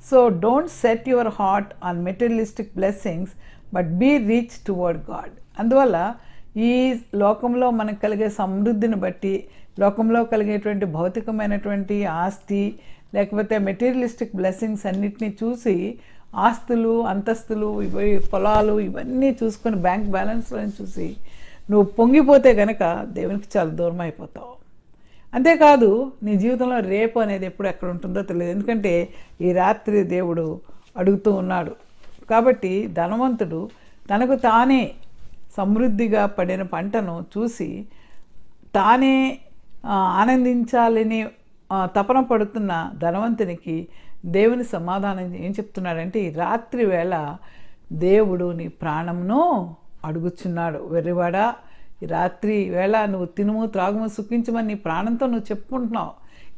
so don't set your heart on materialistic blessings but be rich toward God అందువల్ల ఈ లోకంలో మనకు కలిగే సమృద్ధిని బట్టి లోకంలో కలిగేటువంటి భౌతికమైనటువంటి ఆస్తి లేకపోతే మెటీరియలిస్టిక్ బ్లెస్సింగ్స్ అన్నిటినీ చూసి ఆస్తులు అంతస్తులు ఇవి పొలాలు ఇవన్నీ చూసుకొని బ్యాంక్ బ్యాలెన్స్లను చూసి నువ్వు పొంగిపోతే గనక దేవునికి చాలా దూరం అయిపోతావు అంతేకాదు నీ జీవితంలో రేపు అనేది ఎప్పుడు ఎక్కడ ఉంటుందో తెలియదు ఎందుకంటే ఈ రాత్రి దేవుడు అడుగుతూ ఉన్నాడు కాబట్టి ధనవంతుడు తనకు తానే సమృద్ధిగా పడిన పంటను చూసి తానే ఆనందించాలని తపన పడుతున్న ధనవంతునికి దేవుని సమాధానం ఏం చెప్తున్నాడంటే ఈ రాత్రి వేళ దేవుడు నీ ప్రాణమును అడుగుచున్నాడు వెర్రివాడా రాత్రి వేళ నువ్వు తినుము త్రాగుము సుఖించమని నీ ప్రాణంతో నువ్వు చెప్పుకుంటున్నావు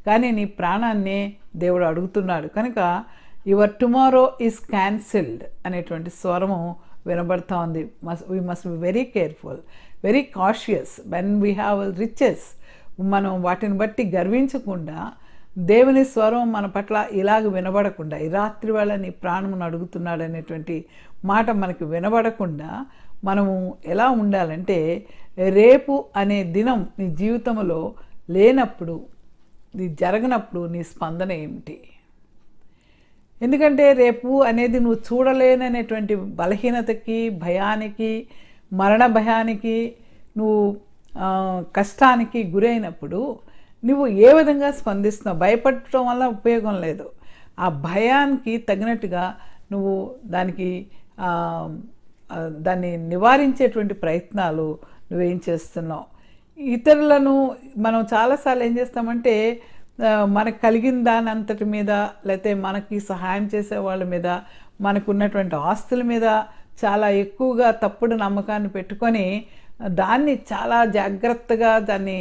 కానీ నీ ప్రాణాన్ని దేవుడు అడుగుతున్నాడు కనుక యువర్ టుమారో ఈజ్ క్యాన్సిల్డ్ అనేటువంటి స్వరము వినబడతా ఉంది must we must be very careful very cautious when we have riches మనం వాటిని బట్టి గర్వించకుండా దేవుని స్వరం మన పట్ల ఇలాగ వినబడకుండా ఈ రాత్రి వేళ నీ ప్రాణమును అడుగుతున్నాడు అనేటువంటి మాట మనకి వినబడకుండా మనము ఎలా ఉండాలంటే రేపు అనే దినం నీ జీవితంలో లేనప్పుడు నీ జరగనప్పుడు నీ స్పందన ఏమిటి ఎందుకంటే రేపు అనేది నువ్వు చూడలేననేటువంటి బలహీనతకి భయానికి మరణ భయానికి నువ్వు కష్టానికి గురైనప్పుడు నువ్వు ఏ విధంగా స్పందిస్తున్నావు భయపడటం వల్ల ఉపయోగం లేదు ఆ భయానికి తగినట్టుగా నువ్వు దానికి దాన్ని నివారించేటువంటి ప్రయత్నాలు నువ్వేం చేస్తున్నావు ఇతరులను మనం చాలాసార్లు ఏం చేస్తామంటే మనకు కలిగిన దాని అంతటి మీద లేకపోతే మనకి సహాయం చేసే వాళ్ళ మీద మనకున్నటువంటి ఆస్తుల మీద చాలా ఎక్కువగా తప్పుడు నమ్మకాన్ని పెట్టుకొని దాన్ని చాలా జాగ్రత్తగా దాన్ని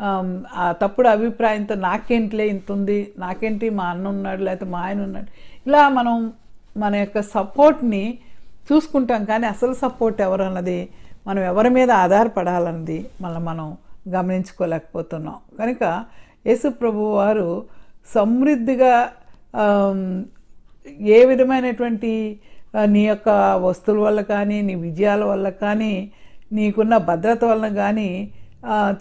ఆ తప్పుడు అభిప్రాయంతో నాకేంటిలే ఇంత ఉంది నాకేంటి మా అన్న ఉన్నాడు లేకపోతే మా ఆయన ఉన్నాడు ఇలా మనం మన యొక్క సపోర్ట్ని చూసుకుంటాం కానీ అసలు సపోర్ట్ ఎవరు అన్నది మనం ఎవరి మీద ఆధారపడాలన్నది మళ్ళీ మనం గమనించుకోలేకపోతున్నాం కనుక యేసు ప్రభు వారు సమృద్ధిగా ఏ విధమైనటువంటి నీ యొక్క వస్తువుల వల్ల కానీ నీ విజయాల వల్ల కానీ నీకున్న భద్రత వల్ల కానీ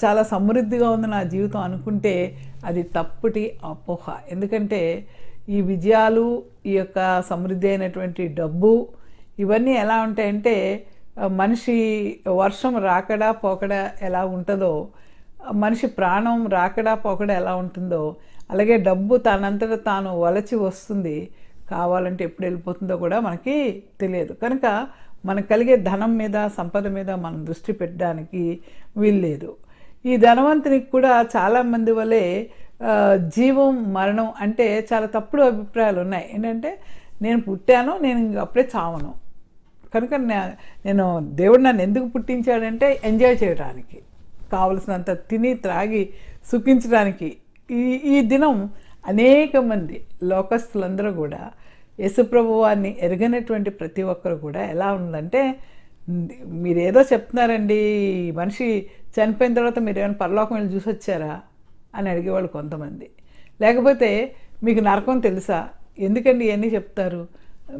చాలా సమృద్ధిగా ఉంది నా జీవితం అనుకుంటే అది తప్పటి అపోహ ఎందుకంటే ఈ విజయాలు ఈ యొక్క సమృద్ధి అయినటువంటి డబ్బు ఇవన్నీ ఎలా ఉంటాయంటే మనిషి వర్షం రాకడా పోకడా ఎలా ఉంటుందో మనిషి ప్రాణం రాకడా పోకడా ఎలా ఉంటుందో అలాగే డబ్బు తనంతట తాను వలచి వస్తుంది కావాలంటే ఎప్పుడు వెళ్ళిపోతుందో కూడా మనకి తెలియదు కనుక మనకు కలిగే ధనం మీద సంపద మీద మనం దృష్టి పెట్టడానికి వీల్లేదు ఈ ధనవంతునికి కూడా చాలామంది వలే జీవం మరణం అంటే చాలా తప్పుడు అభిప్రాయాలు ఉన్నాయి ఏంటంటే నేను పుట్టాను నేను అప్పుడే చావను కనుక నేను దేవుడు నన్ను ఎందుకు పుట్టించాడంటే ఎంజాయ్ చేయడానికి కావలసినంత తిని త్రాగి సుఖించడానికి ఈ ఈ దినం అనేక మంది లోకస్తులందరూ కూడా యశుప్రభు వారిని ఎరగనటువంటి ప్రతి ఒక్కరు కూడా ఎలా ఉందంటే మీరేదో చెప్తున్నారండి మనిషి చనిపోయిన తర్వాత మీరు ఏమైనా పరలోకం వెళ్ళి చూసి వచ్చారా అని అడిగేవాళ్ళు కొంతమంది లేకపోతే మీకు నరకం తెలుసా ఎందుకండి ఇవన్నీ చెప్తారు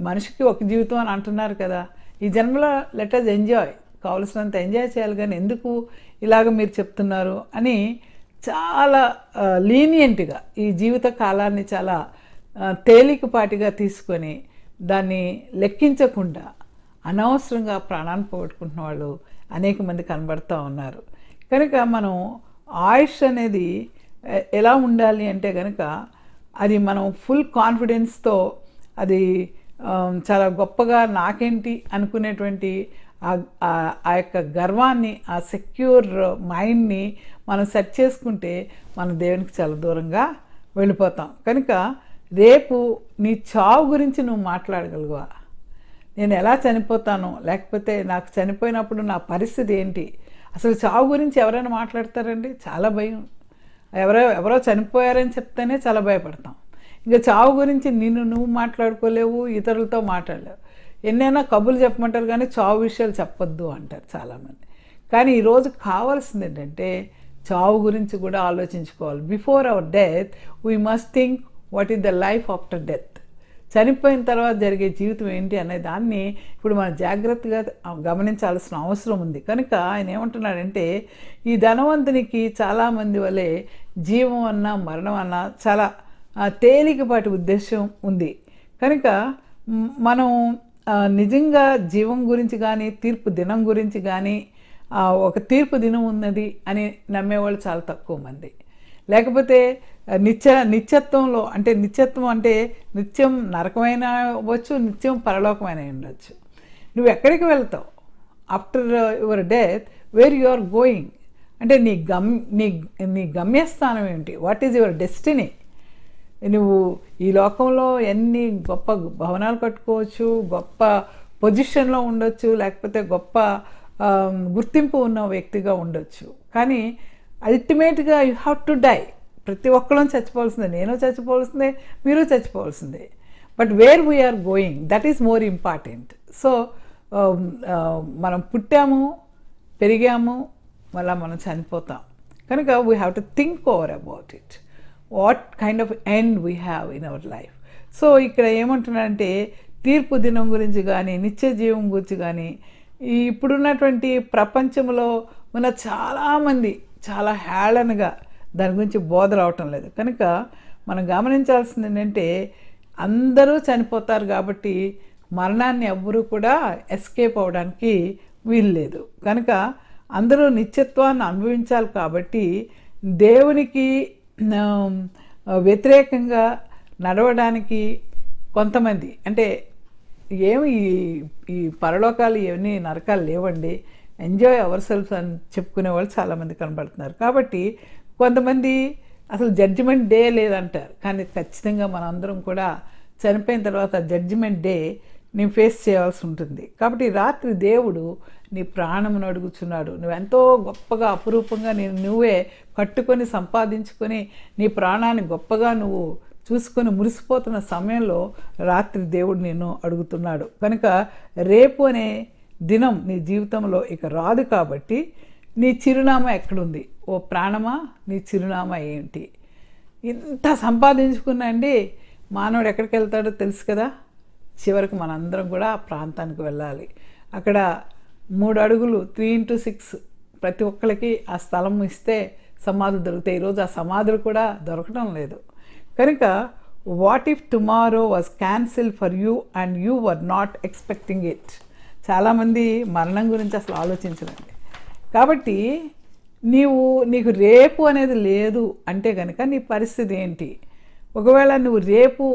మనిషికి ఒక జీవితం అని అంటున్నారు కదా ఈ జన్మలో అస్ ఎంజాయ్ కావలసినంత ఎంజాయ్ చేయాలి కానీ ఎందుకు ఇలాగ మీరు చెప్తున్నారు అని చాలా లీనియంట్గా ఈ జీవిత కాలాన్ని చాలా తేలికపాటిగా తీసుకొని దాన్ని లెక్కించకుండా అనవసరంగా ప్రాణాన్ని పోగొట్టుకుంటున్న వాళ్ళు అనేక మంది కనబడుతూ ఉన్నారు కనుక మనం ఆయుష్ అనేది ఎలా ఉండాలి అంటే కనుక అది మనం ఫుల్ కాన్ఫిడెన్స్తో అది చాలా గొప్పగా నాకేంటి అనుకునేటువంటి ఆ యొక్క గర్వాన్ని ఆ సెక్యూర్ మైండ్ని మనం సెట్ చేసుకుంటే మన దేవునికి చాలా దూరంగా వెళ్ళిపోతాం కనుక రేపు నీ చావు గురించి నువ్వు మాట్లాడగలుగువా నేను ఎలా చనిపోతాను లేకపోతే నాకు చనిపోయినప్పుడు నా పరిస్థితి ఏంటి అసలు చావు గురించి ఎవరైనా మాట్లాడతారండి చాలా భయం ఎవరో ఎవరో చనిపోయారని చెప్తేనే చాలా భయపడతాం ఇంకా చావు గురించి నిన్ను నువ్వు మాట్లాడుకోలేవు ఇతరులతో మాట్లాడలేవు ఎన్నైనా కబులు చెప్పమంటారు కానీ చావు విషయాలు చెప్పొద్దు అంటారు చాలామంది కానీ ఈరోజు కావాల్సింది ఏంటంటే చావు గురించి కూడా ఆలోచించుకోవాలి before our death we must think what is the life after death చనిపోయిన తర్వాత జరిగే జీవితం ఏంటి అనే దాన్ని ఇప్పుడు మనం జాగ్రత్తగా గమనించాల్సిన అవసరం ఉంది కనుక ఆయన ఏమంటున్నాడంటే ఈ ధనవంతునికి చాలామంది వలె జీవం అన్నా మరణం అన్నా చాలా తేలికపాటి ఉద్దేశం ఉంది కనుక మనం నిజంగా జీవం గురించి కానీ తీర్పు దినం గురించి కానీ ఒక తీర్పు దినం ఉన్నది అని నమ్మేవాళ్ళు చాలా తక్కువ మంది లేకపోతే నిత్య నిత్యత్వంలో అంటే నిత్యత్వం అంటే నిత్యం నరకమైన అవ్వచ్చు నిత్యం పరలోకమైన ఉండొచ్చు నువ్వు ఎక్కడికి వెళ్తావు after your death where you are going అంటే నీ గమ్ నీ నీ గమ్యస్థానం ఏంటి వాట్ ఈజ్ యువర్ డెస్టినీ నువ్వు ఈ లోకంలో ఎన్ని గొప్ప భవనాలు కట్టుకోవచ్చు గొప్ప పొజిషన్లో ఉండొచ్చు లేకపోతే గొప్ప గుర్తింపు ఉన్న వ్యక్తిగా ఉండొచ్చు కానీ అల్టిమేట్గా యూ హ్యావ్ టు డై ప్రతి ఒక్కళ్ళని చచ్చిపోవాల్సిందే నేను చచ్చిపోవాల్సిందే మీరు చచ్చిపోవాల్సిందే but where we are going that is more important so మనం పుట్టాము పెరిగాము మళ్ళీ మనం చనిపోతాం కనుక we have to think over about it what kind of end we have in our life so ఇక్కడ ఏమంటున్నాడంటే తీర్పు దినం గురించి కానీ నిత్య జీవం గురించి కానీ ఇప్పుడున్నటువంటి ప్రపంచంలో ఉన్న చాలామంది చాలా హేళనగా దాని గురించి బోధ రావటం లేదు కనుక మనం గమనించాల్సింది ఏంటంటే అందరూ చనిపోతారు కాబట్టి మరణాన్ని ఎవ్వరూ కూడా ఎస్కేప్ అవడానికి వీల్లేదు కనుక అందరూ నిత్యత్వాన్ని అనుభవించాలి కాబట్టి దేవునికి వ్యతిరేకంగా నడవడానికి కొంతమంది అంటే ఏమి ఈ ఈ పరలోకాలు ఇవన్నీ నరకాలు లేవండి ఎంజాయ్ అవర్ సెల్ఫ్స్ అని చెప్పుకునే వాళ్ళు చాలామంది కనబడుతున్నారు కాబట్టి కొంతమంది అసలు జడ్జిమెంట్ డే లేదంటారు కానీ ఖచ్చితంగా మనందరం కూడా చనిపోయిన తర్వాత జడ్జిమెంట్ డే నేను ఫేస్ చేయాల్సి ఉంటుంది కాబట్టి రాత్రి దేవుడు నీ ప్రాణమును అడుగుచున్నాడు నువ్వెంతో గొప్పగా అపురూపంగా నేను నువ్వే కట్టుకొని సంపాదించుకొని నీ ప్రాణాన్ని గొప్పగా నువ్వు చూసుకొని మురిసిపోతున్న సమయంలో రాత్రి దేవుడు నేను అడుగుతున్నాడు కనుక రేపు అనే దినం నీ జీవితంలో ఇక రాదు కాబట్టి నీ చిరునామా ఎక్కడుంది ఓ ప్రాణమా నీ చిరునామా ఏంటి ఇంత అండి మానవుడు ఎక్కడికి వెళ్తాడో తెలుసు కదా చివరకు మనందరం కూడా ఆ ప్రాంతానికి వెళ్ళాలి అక్కడ మూడు అడుగులు త్రీ ఇంటూ సిక్స్ ప్రతి ఒక్కరికి ఆ స్థలం ఇస్తే సమాధులు దొరుకుతాయి ఈరోజు ఆ సమాధులు కూడా దొరకడం లేదు కనుక what if tomorrow was cancel for you and you were not expecting it చాలామంది మరణం గురించి అసలు ఆలోచించరండి కాబట్టి నీవు నీకు రేపు అనేది లేదు అంటే కనుక నీ పరిస్థితి ఏంటి ఒకవేళ నువ్వు రేపు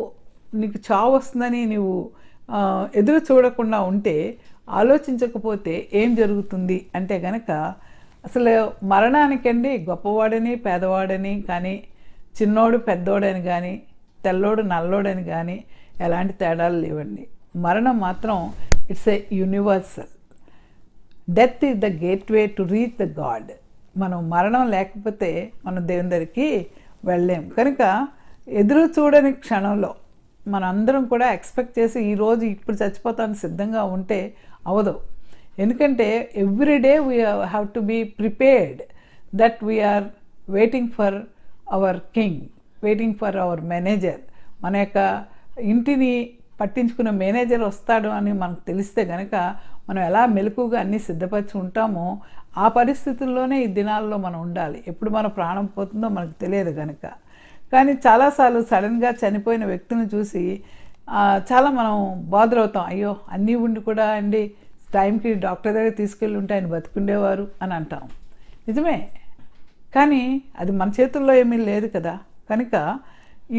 నీకు చావు వస్తుందని నువ్వు ఎదురు చూడకుండా ఉంటే ఆలోచించకపోతే ఏం జరుగుతుంది అంటే గనక అసలు మరణానికండి గొప్పవాడని పేదవాడని కానీ చిన్నోడు పెద్దోడని కానీ తెల్లోడు నల్లోడని కానీ ఎలాంటి తేడాలు లేవండి మరణం మాత్రం it's a universal death is the gateway to reach the God మనం మరణం లేకపోతే మనం దేవుని దగ్గరికి వెళ్ళలేము కనుక ఎదురు చూడని క్షణంలో మనందరం కూడా ఎక్స్పెక్ట్ చేసి ఈరోజు ఇప్పుడు చచ్చిపోతాను సిద్ధంగా ఉంటే అవదు ఎందుకంటే every day we have to be prepared that we are waiting for our king waiting for our manager మన యొక్క ఇంటిని పట్టించుకున్న మేనేజర్ వస్తాడు అని మనకు తెలిస్తే గనక మనం ఎలా మెలకుగా అన్నీ సిద్ధపరిచి ఉంటామో ఆ పరిస్థితుల్లోనే ఈ దినాల్లో మనం ఉండాలి ఎప్పుడు మన ప్రాణం పోతుందో మనకు తెలియదు కనుక కానీ చాలాసార్లు సడన్గా చనిపోయిన వ్యక్తులను చూసి చాలా మనం బాధలవుతాం అయ్యో అన్నీ ఉండి కూడా అండి టైంకి డాక్టర్ దగ్గర తీసుకెళ్ళి ఉంటే ఆయన బతుకుండేవారు అని అంటాం నిజమే కానీ అది మన చేతుల్లో ఏమీ లేదు కదా కనుక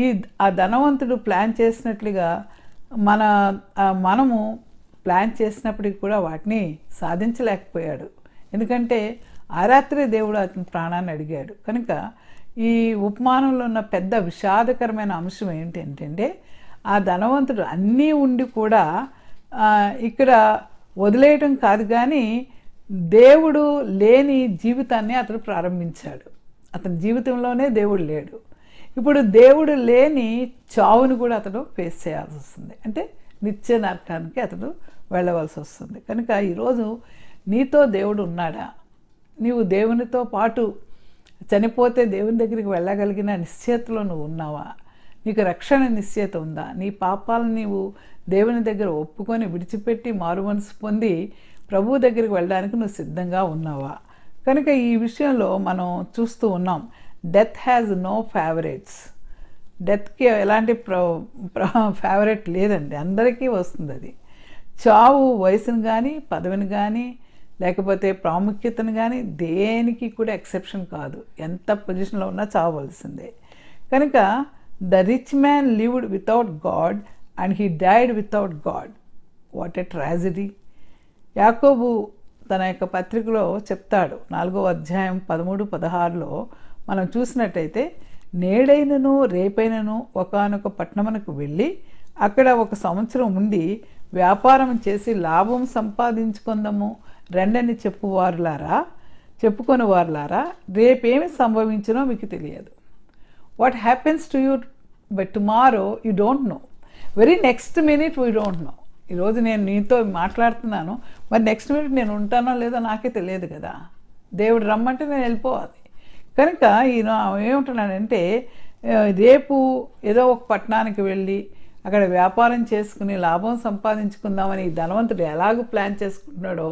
ఈ ఆ ధనవంతుడు ప్లాన్ చేసినట్లుగా మన మనము ప్లాన్ చేసినప్పటికి కూడా వాటిని సాధించలేకపోయాడు ఎందుకంటే ఆ రాత్రి దేవుడు అతని ప్రాణాన్ని అడిగాడు కనుక ఈ ఉపమానంలో ఉన్న పెద్ద విషాదకరమైన అంశం ఏంటంటే ఆ ధనవంతుడు అన్నీ ఉండి కూడా ఇక్కడ వదిలేయటం కాదు కానీ దేవుడు లేని జీవితాన్ని అతడు ప్రారంభించాడు అతని జీవితంలోనే దేవుడు లేడు ఇప్పుడు దేవుడు లేని చావును కూడా అతడు ఫేస్ చేయాల్సి వస్తుంది అంటే నిత్య నరకానికి అతడు వెళ్ళవలసి వస్తుంది కనుక ఈరోజు నీతో దేవుడు ఉన్నాడా నీవు దేవునితో పాటు చనిపోతే దేవుని దగ్గరికి వెళ్ళగలిగిన నిశ్చేతలో నువ్వు ఉన్నావా నీకు రక్షణ నిశ్చేత ఉందా నీ పాపాలను నీవు దేవుని దగ్గర ఒప్పుకొని విడిచిపెట్టి మారు మనసు పొంది ప్రభువు దగ్గరికి వెళ్ళడానికి నువ్వు సిద్ధంగా ఉన్నావా కనుక ఈ విషయంలో మనం చూస్తూ ఉన్నాం డెత్ హ్యాజ్ నో ఫేవరెట్స్ డెత్కి ఎలాంటి ప్ర ఫేవరెట్ లేదండి అందరికీ వస్తుంది అది చావు వయసును కానీ పదవిని కానీ లేకపోతే ప్రాముఖ్యతను కానీ దేనికి కూడా ఎక్సెప్షన్ కాదు ఎంత పొజిషన్లో ఉన్నా చావలసిందే కనుక the rich man lived without God and he died without God what a tragedy యాకోబు తన యొక్క పత్రికలో చెప్తాడు నాలుగో అధ్యాయం పదమూడు పదహారులో మనం చూసినట్టయితే నేడైనను రేపైనను ఒకనొక పట్టణమునకు వెళ్ళి అక్కడ ఒక సంవత్సరం ఉండి వ్యాపారం చేసి లాభం సంపాదించుకుందాము రెండని చెప్పువారులారా చెప్పుకొని వారులారా రేపేమి సంభవించినో మీకు తెలియదు what happens to you but tomorrow you don't know very next minute we don't know ఈరోజు నేను నీతో మాట్లాడుతున్నాను మరి నెక్స్ట్ మినిట్ నేను ఉంటానో లేదో నాకే తెలియదు కదా దేవుడు రమ్మంటే నేను వెళ్ళిపోవాలి కనుక ఈయన ఏమంటున్నాడంటే రేపు ఏదో ఒక పట్టణానికి వెళ్ళి అక్కడ వ్యాపారం చేసుకుని లాభం సంపాదించుకుందామని ధనవంతుడు ఎలాగూ ప్లాన్ చేసుకుంటున్నాడో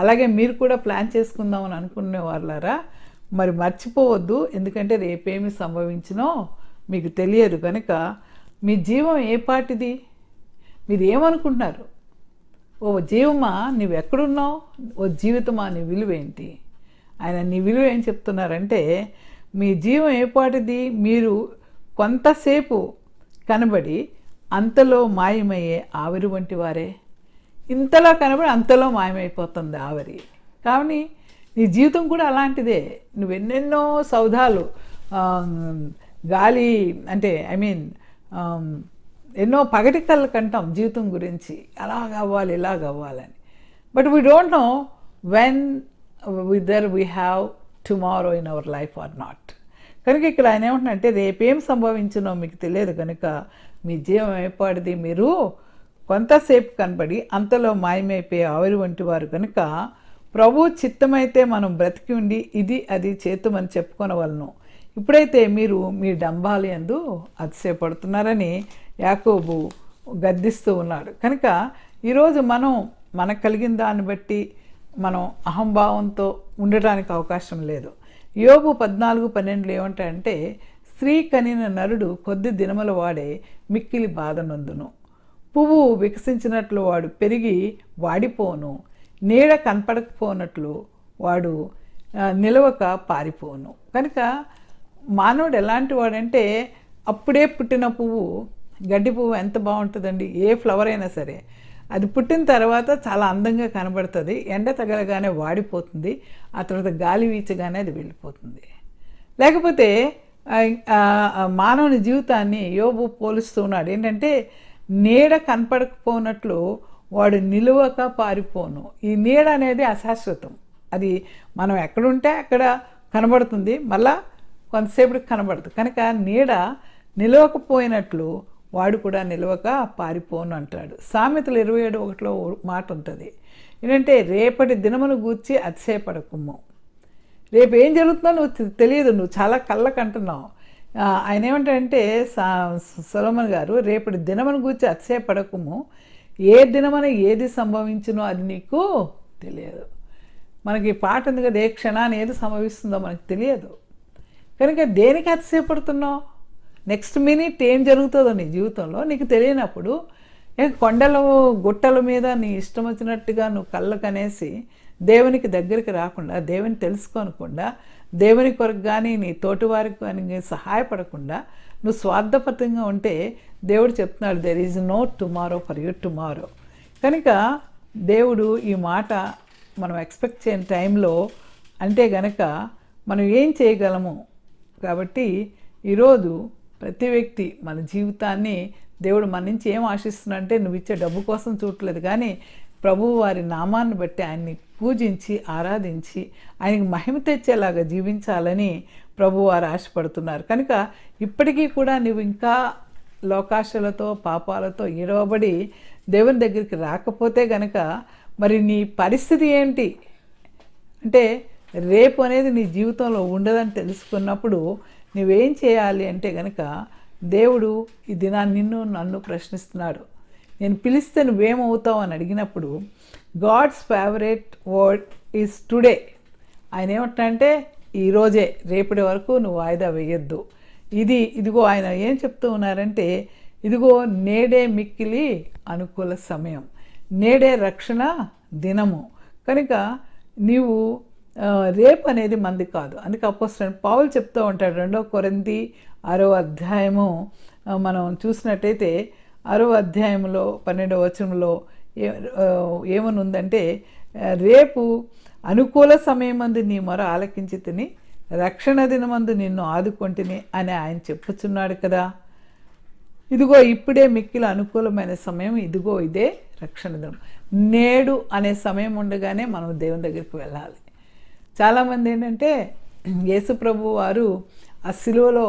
అలాగే మీరు కూడా ప్లాన్ చేసుకుందామని అనుకునే వాళ్ళారా మరి మర్చిపోవద్దు ఎందుకంటే రేపేమి సంభవించినో మీకు తెలియదు కనుక మీ జీవం ఏ పాటిది మీరు ఏమనుకుంటున్నారు ఓ జీవమా నువ్వు ఎక్కడున్నావు ఓ జీవితమా నీ విలువేంటి ఆయన నీ విలువ ఏం చెప్తున్నారంటే మీ జీవం ఏ పాటిది మీరు కొంతసేపు కనబడి అంతలో మాయమయ్యే ఆవిరి వంటి వారే ఇంతలో కనబడి అంతలో మాయమైపోతుంది ఆవరి కాబట్టి నీ జీవితం కూడా అలాంటిదే నువ్వెన్నెన్నో సౌధాలు గాలి అంటే ఐ మీన్ ఎన్నో పగటి కళ్ళు కంటాం జీవితం గురించి అలాగ అవ్వాలి ఇలా అవ్వాలని but we don't know when whether we have tomorrow in our life or not కనుక ఇక్కడ ఆయన ఏమంటున్నా అంటే రేపేం సంభవించినో మీకు తెలియదు కనుక మీ జీవం ఏర్పడింది మీరు కొంతసేపు కనబడి అంతలో మాయమైపోయే ఆవిరి వంటి వారు కనుక ప్రభు చిత్తమైతే మనం బ్రతికి ఉండి ఇది అది చేతుమని చెప్పుకొనవలను ఇప్పుడైతే మీరు మీ డంబాలు ఎందు అతిశయపడుతున్నారని యాకోబు గద్దిస్తూ ఉన్నాడు కనుక ఈరోజు మనం మనకు కలిగిన దాన్ని బట్టి మనం అహంభావంతో ఉండటానికి అవకాశం లేదు యోగు పద్నాలుగు పన్నెండులో ఏమంటాయంటే స్త్రీ కనిన నరుడు కొద్ది దినముల వాడే మిక్కిలి బాధనందును పువ్వు వికసించినట్లు వాడు పెరిగి వాడిపోను నీడ కనపడకపోనట్లు వాడు నిలవక పారిపోను కనుక మానవుడు ఎలాంటి వాడంటే అప్పుడే పుట్టిన పువ్వు గడ్డి పువ్వు ఎంత బాగుంటుందండి ఏ ఫ్లవర్ అయినా సరే అది పుట్టిన తర్వాత చాలా అందంగా కనబడుతుంది ఎండ తగలగానే వాడిపోతుంది ఆ తర్వాత గాలి వీచగానే అది వెళ్ళిపోతుంది లేకపోతే మానవుని జీవితాన్ని యోబు పోలుస్తున్నాడు ఏంటంటే నీడ కనపడకపోనట్లు వాడు నిలువక పారిపోను ఈ నీడ అనేది అశాశ్వతం అది మనం ఎక్కడుంటే అక్కడ కనబడుతుంది మళ్ళా కొంతసేపటికి కనబడదు కనుక నీడ నిలవకపోయినట్లు వాడు కూడా నిలవక పారిపోను అంటాడు సామెతలు ఇరవై ఏడు ఒకటిలో మాట ఉంటుంది ఏంటంటే రేపటి దినమును గూర్చి అతిశయపడకుము రేపు ఏం జరుగుతుందో నువ్వు తెలియదు నువ్వు చాలా కళ్ళకంటున్నావు ఆయన ఏమంటారంటే సొలమన్ గారు రేపటి దినమని గురించి అతిశయపడకము ఏ దినమని ఏది సంభవించినో అది నీకు తెలియదు మనకి పాట ఉంది కదా ఏ క్షణాన్ని ఏది సంభవిస్తుందో మనకు తెలియదు కనుక దేనికి అతిశయపడుతున్నావు నెక్స్ట్ మినిట్ ఏం జరుగుతుందో నీ జీవితంలో నీకు తెలియనప్పుడు కొండలు గుట్టల మీద నీ ఇష్టం వచ్చినట్టుగా నువ్వు కళ్ళకనేసి దేవునికి దగ్గరికి రాకుండా దేవుని తెలుసుకోనకుండా దేవుని కొరకు కానీ నీ తోటి వారికి కానీ సహాయపడకుండా నువ్వు స్వార్థపతంగా ఉంటే దేవుడు చెప్తున్నాడు there is no tomorrow for you tomorrow కనుక దేవుడు ఈ మాట మనం ఎక్స్పెక్ట్ చేయని టైంలో అంటే గనక మనం ఏం చేయగలము కాబట్టి ఈరోజు ప్రతి వ్యక్తి మన జీవితాన్ని దేవుడు మన నుంచి ఏం ఆశిస్తున్నాడంటే నువ్వు ఇచ్చే డబ్బు కోసం చూడలేదు కానీ ప్రభువు వారి నామాన్ని బట్టి ఆయన్ని పూజించి ఆరాధించి ఆయనకు మహిమ తెచ్చేలాగా జీవించాలని ప్రభువారు ఆశపడుతున్నారు కనుక ఇప్పటికీ కూడా నువ్వు ఇంకా లోకాశలతో పాపాలతో ఇరవబడి దేవుని దగ్గరికి రాకపోతే గనక మరి నీ పరిస్థితి ఏంటి అంటే రేపు అనేది నీ జీవితంలో ఉండదని తెలుసుకున్నప్పుడు నువ్వేం చేయాలి అంటే గనక దేవుడు ఈ దినాన్ని నిన్ను నన్ను ప్రశ్నిస్తున్నాడు నేను పిలిస్తే నువ్వేమవుతావు అని అడిగినప్పుడు God's favourite word is today ఆయన ఏమంటంటే ఈరోజే రేపటి వరకు నువ్వు వాయిదా వేయొద్దు ఇది ఇదిగో ఆయన ఏం చెప్తూ ఉన్నారంటే ఇదిగో నేడే మిక్కిలి అనుకూల సమయం నేడే రక్షణ దినము కనుక నీవు రేపు అనేది మంది కాదు అందుకే అపోస్టెంట్ పావులు చెప్తూ ఉంటాడు రెండో కొరంది ఆరో అధ్యాయము మనం చూసినట్టయితే ఆరో అధ్యాయంలో పన్నెండవ వచనంలో ఏమని ఉందంటే రేపు అనుకూల సమయమందు నీ మొర ఆలకించి తిని రక్షణ దినమందు నిన్ను ఆదుకొంటిని అని ఆయన చెప్పుచున్నాడు కదా ఇదిగో ఇప్పుడే మిక్కిలు అనుకూలమైన సమయం ఇదిగో ఇదే రక్షణ దినం నేడు అనే సమయం ఉండగానే మనం దేవుని దగ్గరికి వెళ్ళాలి చాలామంది ఏంటంటే యేసుప్రభు వారు ఆ సిలువలో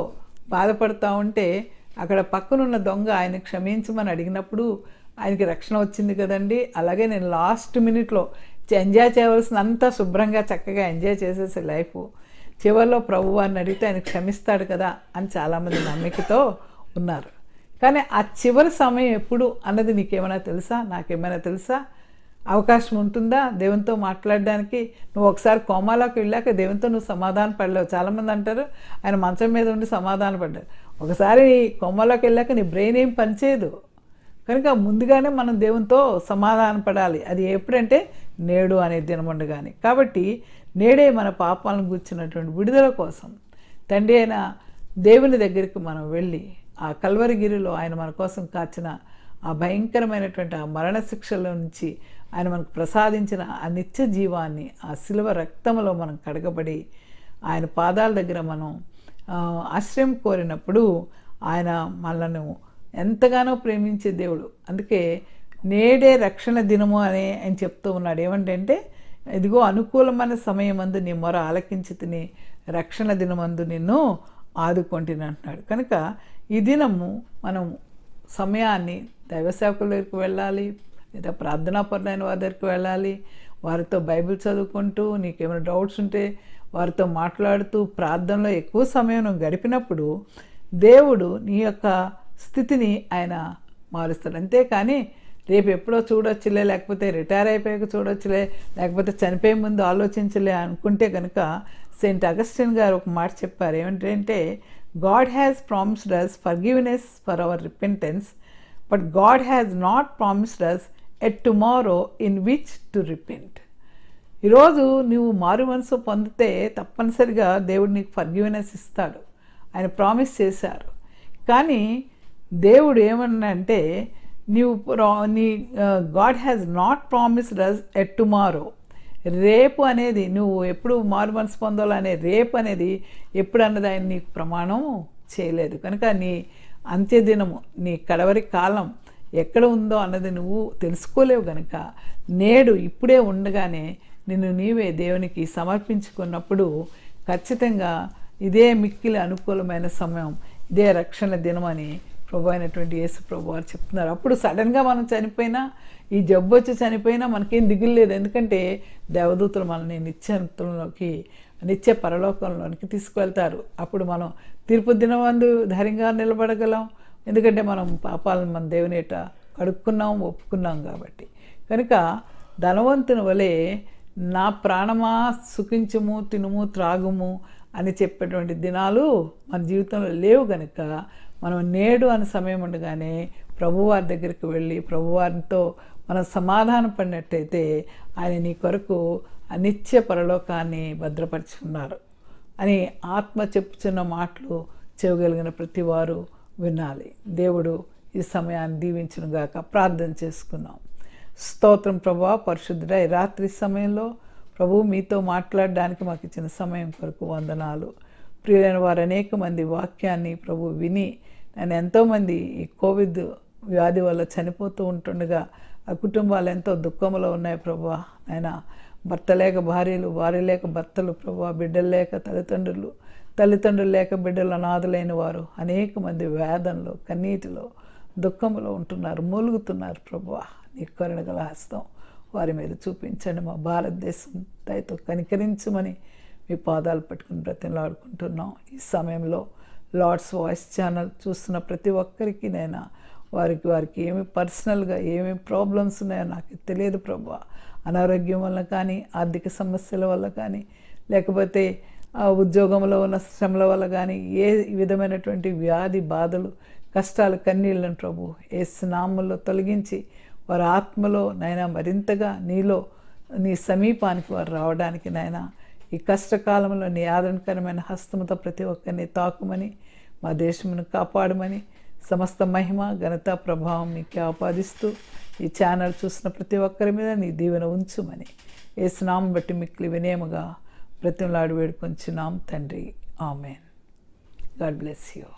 బాధపడుతూ ఉంటే అక్కడ పక్కనున్న దొంగ ఆయన క్షమించమని అడిగినప్పుడు ఆయనకి రక్షణ వచ్చింది కదండి అలాగే నేను లాస్ట్ మినిట్లో ఎంజాయ్ చేయవలసినంత శుభ్రంగా చక్కగా ఎంజాయ్ చేసేసి లైఫ్ చివరిలో ప్రభు అని అడిగితే ఆయన క్షమిస్తాడు కదా అని చాలామంది నమ్మికతో ఉన్నారు కానీ ఆ చివరి సమయం ఎప్పుడు అన్నది నీకేమైనా తెలుసా నాకేమైనా తెలుసా అవకాశం ఉంటుందా దేవునితో మాట్లాడడానికి నువ్వు ఒకసారి కోమాలోకి వెళ్ళాక దేవునితో నువ్వు సమాధాన పడలేవు చాలామంది అంటారు ఆయన మంచం మీద ఉండి సమాధాన పడ్డారు ఒకసారి కోమాలోకి వెళ్ళాక నీ బ్రెయిన్ ఏం పనిచేయదు కనుక ముందుగానే మనం దేవునితో సమాధాన పడాలి అది ఎప్పుడంటే నేడు అనే దినముండగానే కాబట్టి నేడే మన పాపాలను కూర్చున్నటువంటి విడుదల కోసం తండ్రి అయిన దేవుని దగ్గరికి మనం వెళ్ళి ఆ కల్వరిగిరిలో ఆయన మన కోసం కాచిన ఆ భయంకరమైనటువంటి ఆ మరణ శిక్షల నుంచి ఆయన మనకు ప్రసాదించిన ఆ నిత్య జీవాన్ని ఆ శిలువ రక్తంలో మనం కడగబడి ఆయన పాదాల దగ్గర మనం ఆశ్రయం కోరినప్పుడు ఆయన మనల్ని ఎంతగానో ప్రేమించే దేవుడు అందుకే నేడే రక్షణ దినము అని ఆయన చెప్తూ ఉన్నాడు ఏమంటే ఇదిగో అనుకూలమైన సమయమందు నీ మొర ఆలకించి తిని రక్షణ దినమందు నిన్ను ఆదుకొంటిని అంటున్నాడు కనుక ఈ దినము మనం సమయాన్ని దైవసేవకుల దగ్గరికి వెళ్ళాలి లేదా ప్రార్థనా పరులైన వారి దగ్గరికి వెళ్ళాలి వారితో బైబిల్ చదువుకుంటూ నీకేమైనా డౌట్స్ ఉంటే వారితో మాట్లాడుతూ ప్రార్థనలో ఎక్కువ సమయం గడిపినప్పుడు దేవుడు నీ యొక్క స్థితిని ఆయన మారుస్తాడు అంతేకాని రేపు ఎప్పుడో చూడొచ్చులే లేకపోతే రిటైర్ అయిపోయాక చూడొచ్చులే లేకపోతే చనిపోయే ముందు ఆలోచించలే అనుకుంటే కనుక సెయింట్ అగస్టిన్ గారు ఒక మాట చెప్పారు ఏమిటంటే God has promised us forgiveness for our repentance but God has not promised us at tomorrow in which to repent ఈరోజు నువ్వు మారు మనసు పొందితే తప్పనిసరిగా దేవుడు నీకు ఫర్గివ్నెస్ ఇస్తాడు ఆయన ప్రామిస్ చేశారు కానీ దేవుడు ఏమన్నంటే నీవు ప్రా నీ God has not promised us at tomorrow రేపు అనేది నువ్వు ఎప్పుడు మారు మనసు పొందాలనే రేపు అనేది ఎప్పుడు అన్నది ఆయన నీకు ప్రమాణం చేయలేదు కనుక నీ అంత్యదినము నీ కడవరి కాలం ఎక్కడ ఉందో అన్నది నువ్వు తెలుసుకోలేవు కనుక నేడు ఇప్పుడే ఉండగానే నిన్ను నీవే దేవునికి సమర్పించుకున్నప్పుడు ఖచ్చితంగా ఇదే మిక్కిలి అనుకూలమైన సమయం ఇదే రక్షణ దినమని ప్రభు అయినటువంటి యేసు ప్రభు వారు చెప్తున్నారు అప్పుడు సడన్గా మనం చనిపోయినా ఈ జబ్బు వచ్చి చనిపోయినా మనకేం దిగులు లేదు ఎందుకంటే దేవదూతలు మనల్ని నిత్యంతంలోకి నిత్య పరలోకంలోనికి తీసుకువెళ్తారు అప్పుడు మనం తీర్పు దినమందు ధైర్యంగా నిలబడగలం ఎందుకంటే మనం పాపాలను మన దేవునేట కడుక్కున్నాం ఒప్పుకున్నాం కాబట్టి కనుక ధనవంతుని వలె నా ప్రాణమా సుఖించము తినుము త్రాగుము అని చెప్పేటువంటి దినాలు మన జీవితంలో లేవు కనుక మనం నేడు అనే సమయం ఉండగానే ప్రభువారి దగ్గరికి వెళ్ళి ప్రభువారితో మనం సమాధానం పడినట్టయితే ఆయన నీ కొరకు అనిత్య పరలోకాన్ని భద్రపరుచుకున్నారు అని ఆత్మ చెప్పుచున్న మాటలు చెవగలిగిన ప్రతివారు వినాలి దేవుడు ఈ సమయాన్ని గాక ప్రార్థన చేసుకున్నాం స్తోత్రం ప్రభు పరిశుద్ధుడ ఈ రాత్రి సమయంలో ప్రభు మీతో మాట్లాడడానికి మాకు ఇచ్చిన సమయం కొరకు వందనాలు ప్రియులైన వారు అనేక మంది వాక్యాన్ని ప్రభు విని అండ్ ఎంతోమంది ఈ కోవిడ్ వ్యాధి వల్ల చనిపోతూ ఉంటుండగా ఆ కుటుంబాలు ఎంతో దుఃఖంలో ఉన్నాయి ప్రభా ఆయన భర్త లేక భార్యలు భార్య లేక భర్తలు ప్రభా బిడ్డలు లేక తల్లిదండ్రులు తల్లిదండ్రులు లేక బిడ్డలు అనాథలైన వారు అనేక మంది వేదనలో కన్నీటిలో దుఃఖంలో ఉంటున్నారు మూలుగుతున్నారు ప్రభా నీ కరుణగల హస్తం వారి మీద చూపించండి మా భారతదేశం దయతో కనికరించమని మీ పాదాలు పట్టుకుని బ్రతిలాడుకుంటున్నాం ఈ సమయంలో లార్డ్స్ వాయిస్ ఛానల్ చూస్తున్న ప్రతి ఒక్కరికి నైనా వారికి వారికి ఏమి పర్సనల్గా ఏమేమి ప్రాబ్లమ్స్ ఉన్నాయో నాకు తెలియదు ప్రభు అనారోగ్యం వల్ల కానీ ఆర్థిక సమస్యల వల్ల కానీ లేకపోతే ఉద్యోగంలో ఉన్న శ్రమల వల్ల కానీ ఏ విధమైనటువంటి వ్యాధి బాధలు కష్టాలు కన్నీళ్ళను ప్రభు ఏ స్నామంలో తొలగించి వారి ఆత్మలో నైనా మరింతగా నీలో నీ సమీపానికి వారు రావడానికి నైనా ఈ కష్టకాలంలో నీ ఆదరణకరమైన హస్తముతో ప్రతి ఒక్కరిని తాకుమని మా దేశమును కాపాడమని సమస్త మహిమ ఘనత ప్రభావం నీకే ఆపాదిస్తూ ఈ ఛానల్ చూసిన ప్రతి ఒక్కరి మీద నీ దీవెన ఉంచుమని ఏ స్నామం బట్టి మిక్కిలి వినేమగా ప్రతిలాడు వేడుకొంచున్నాం తండ్రి ఆమెన్ గాడ్ బ్లెస్ యూ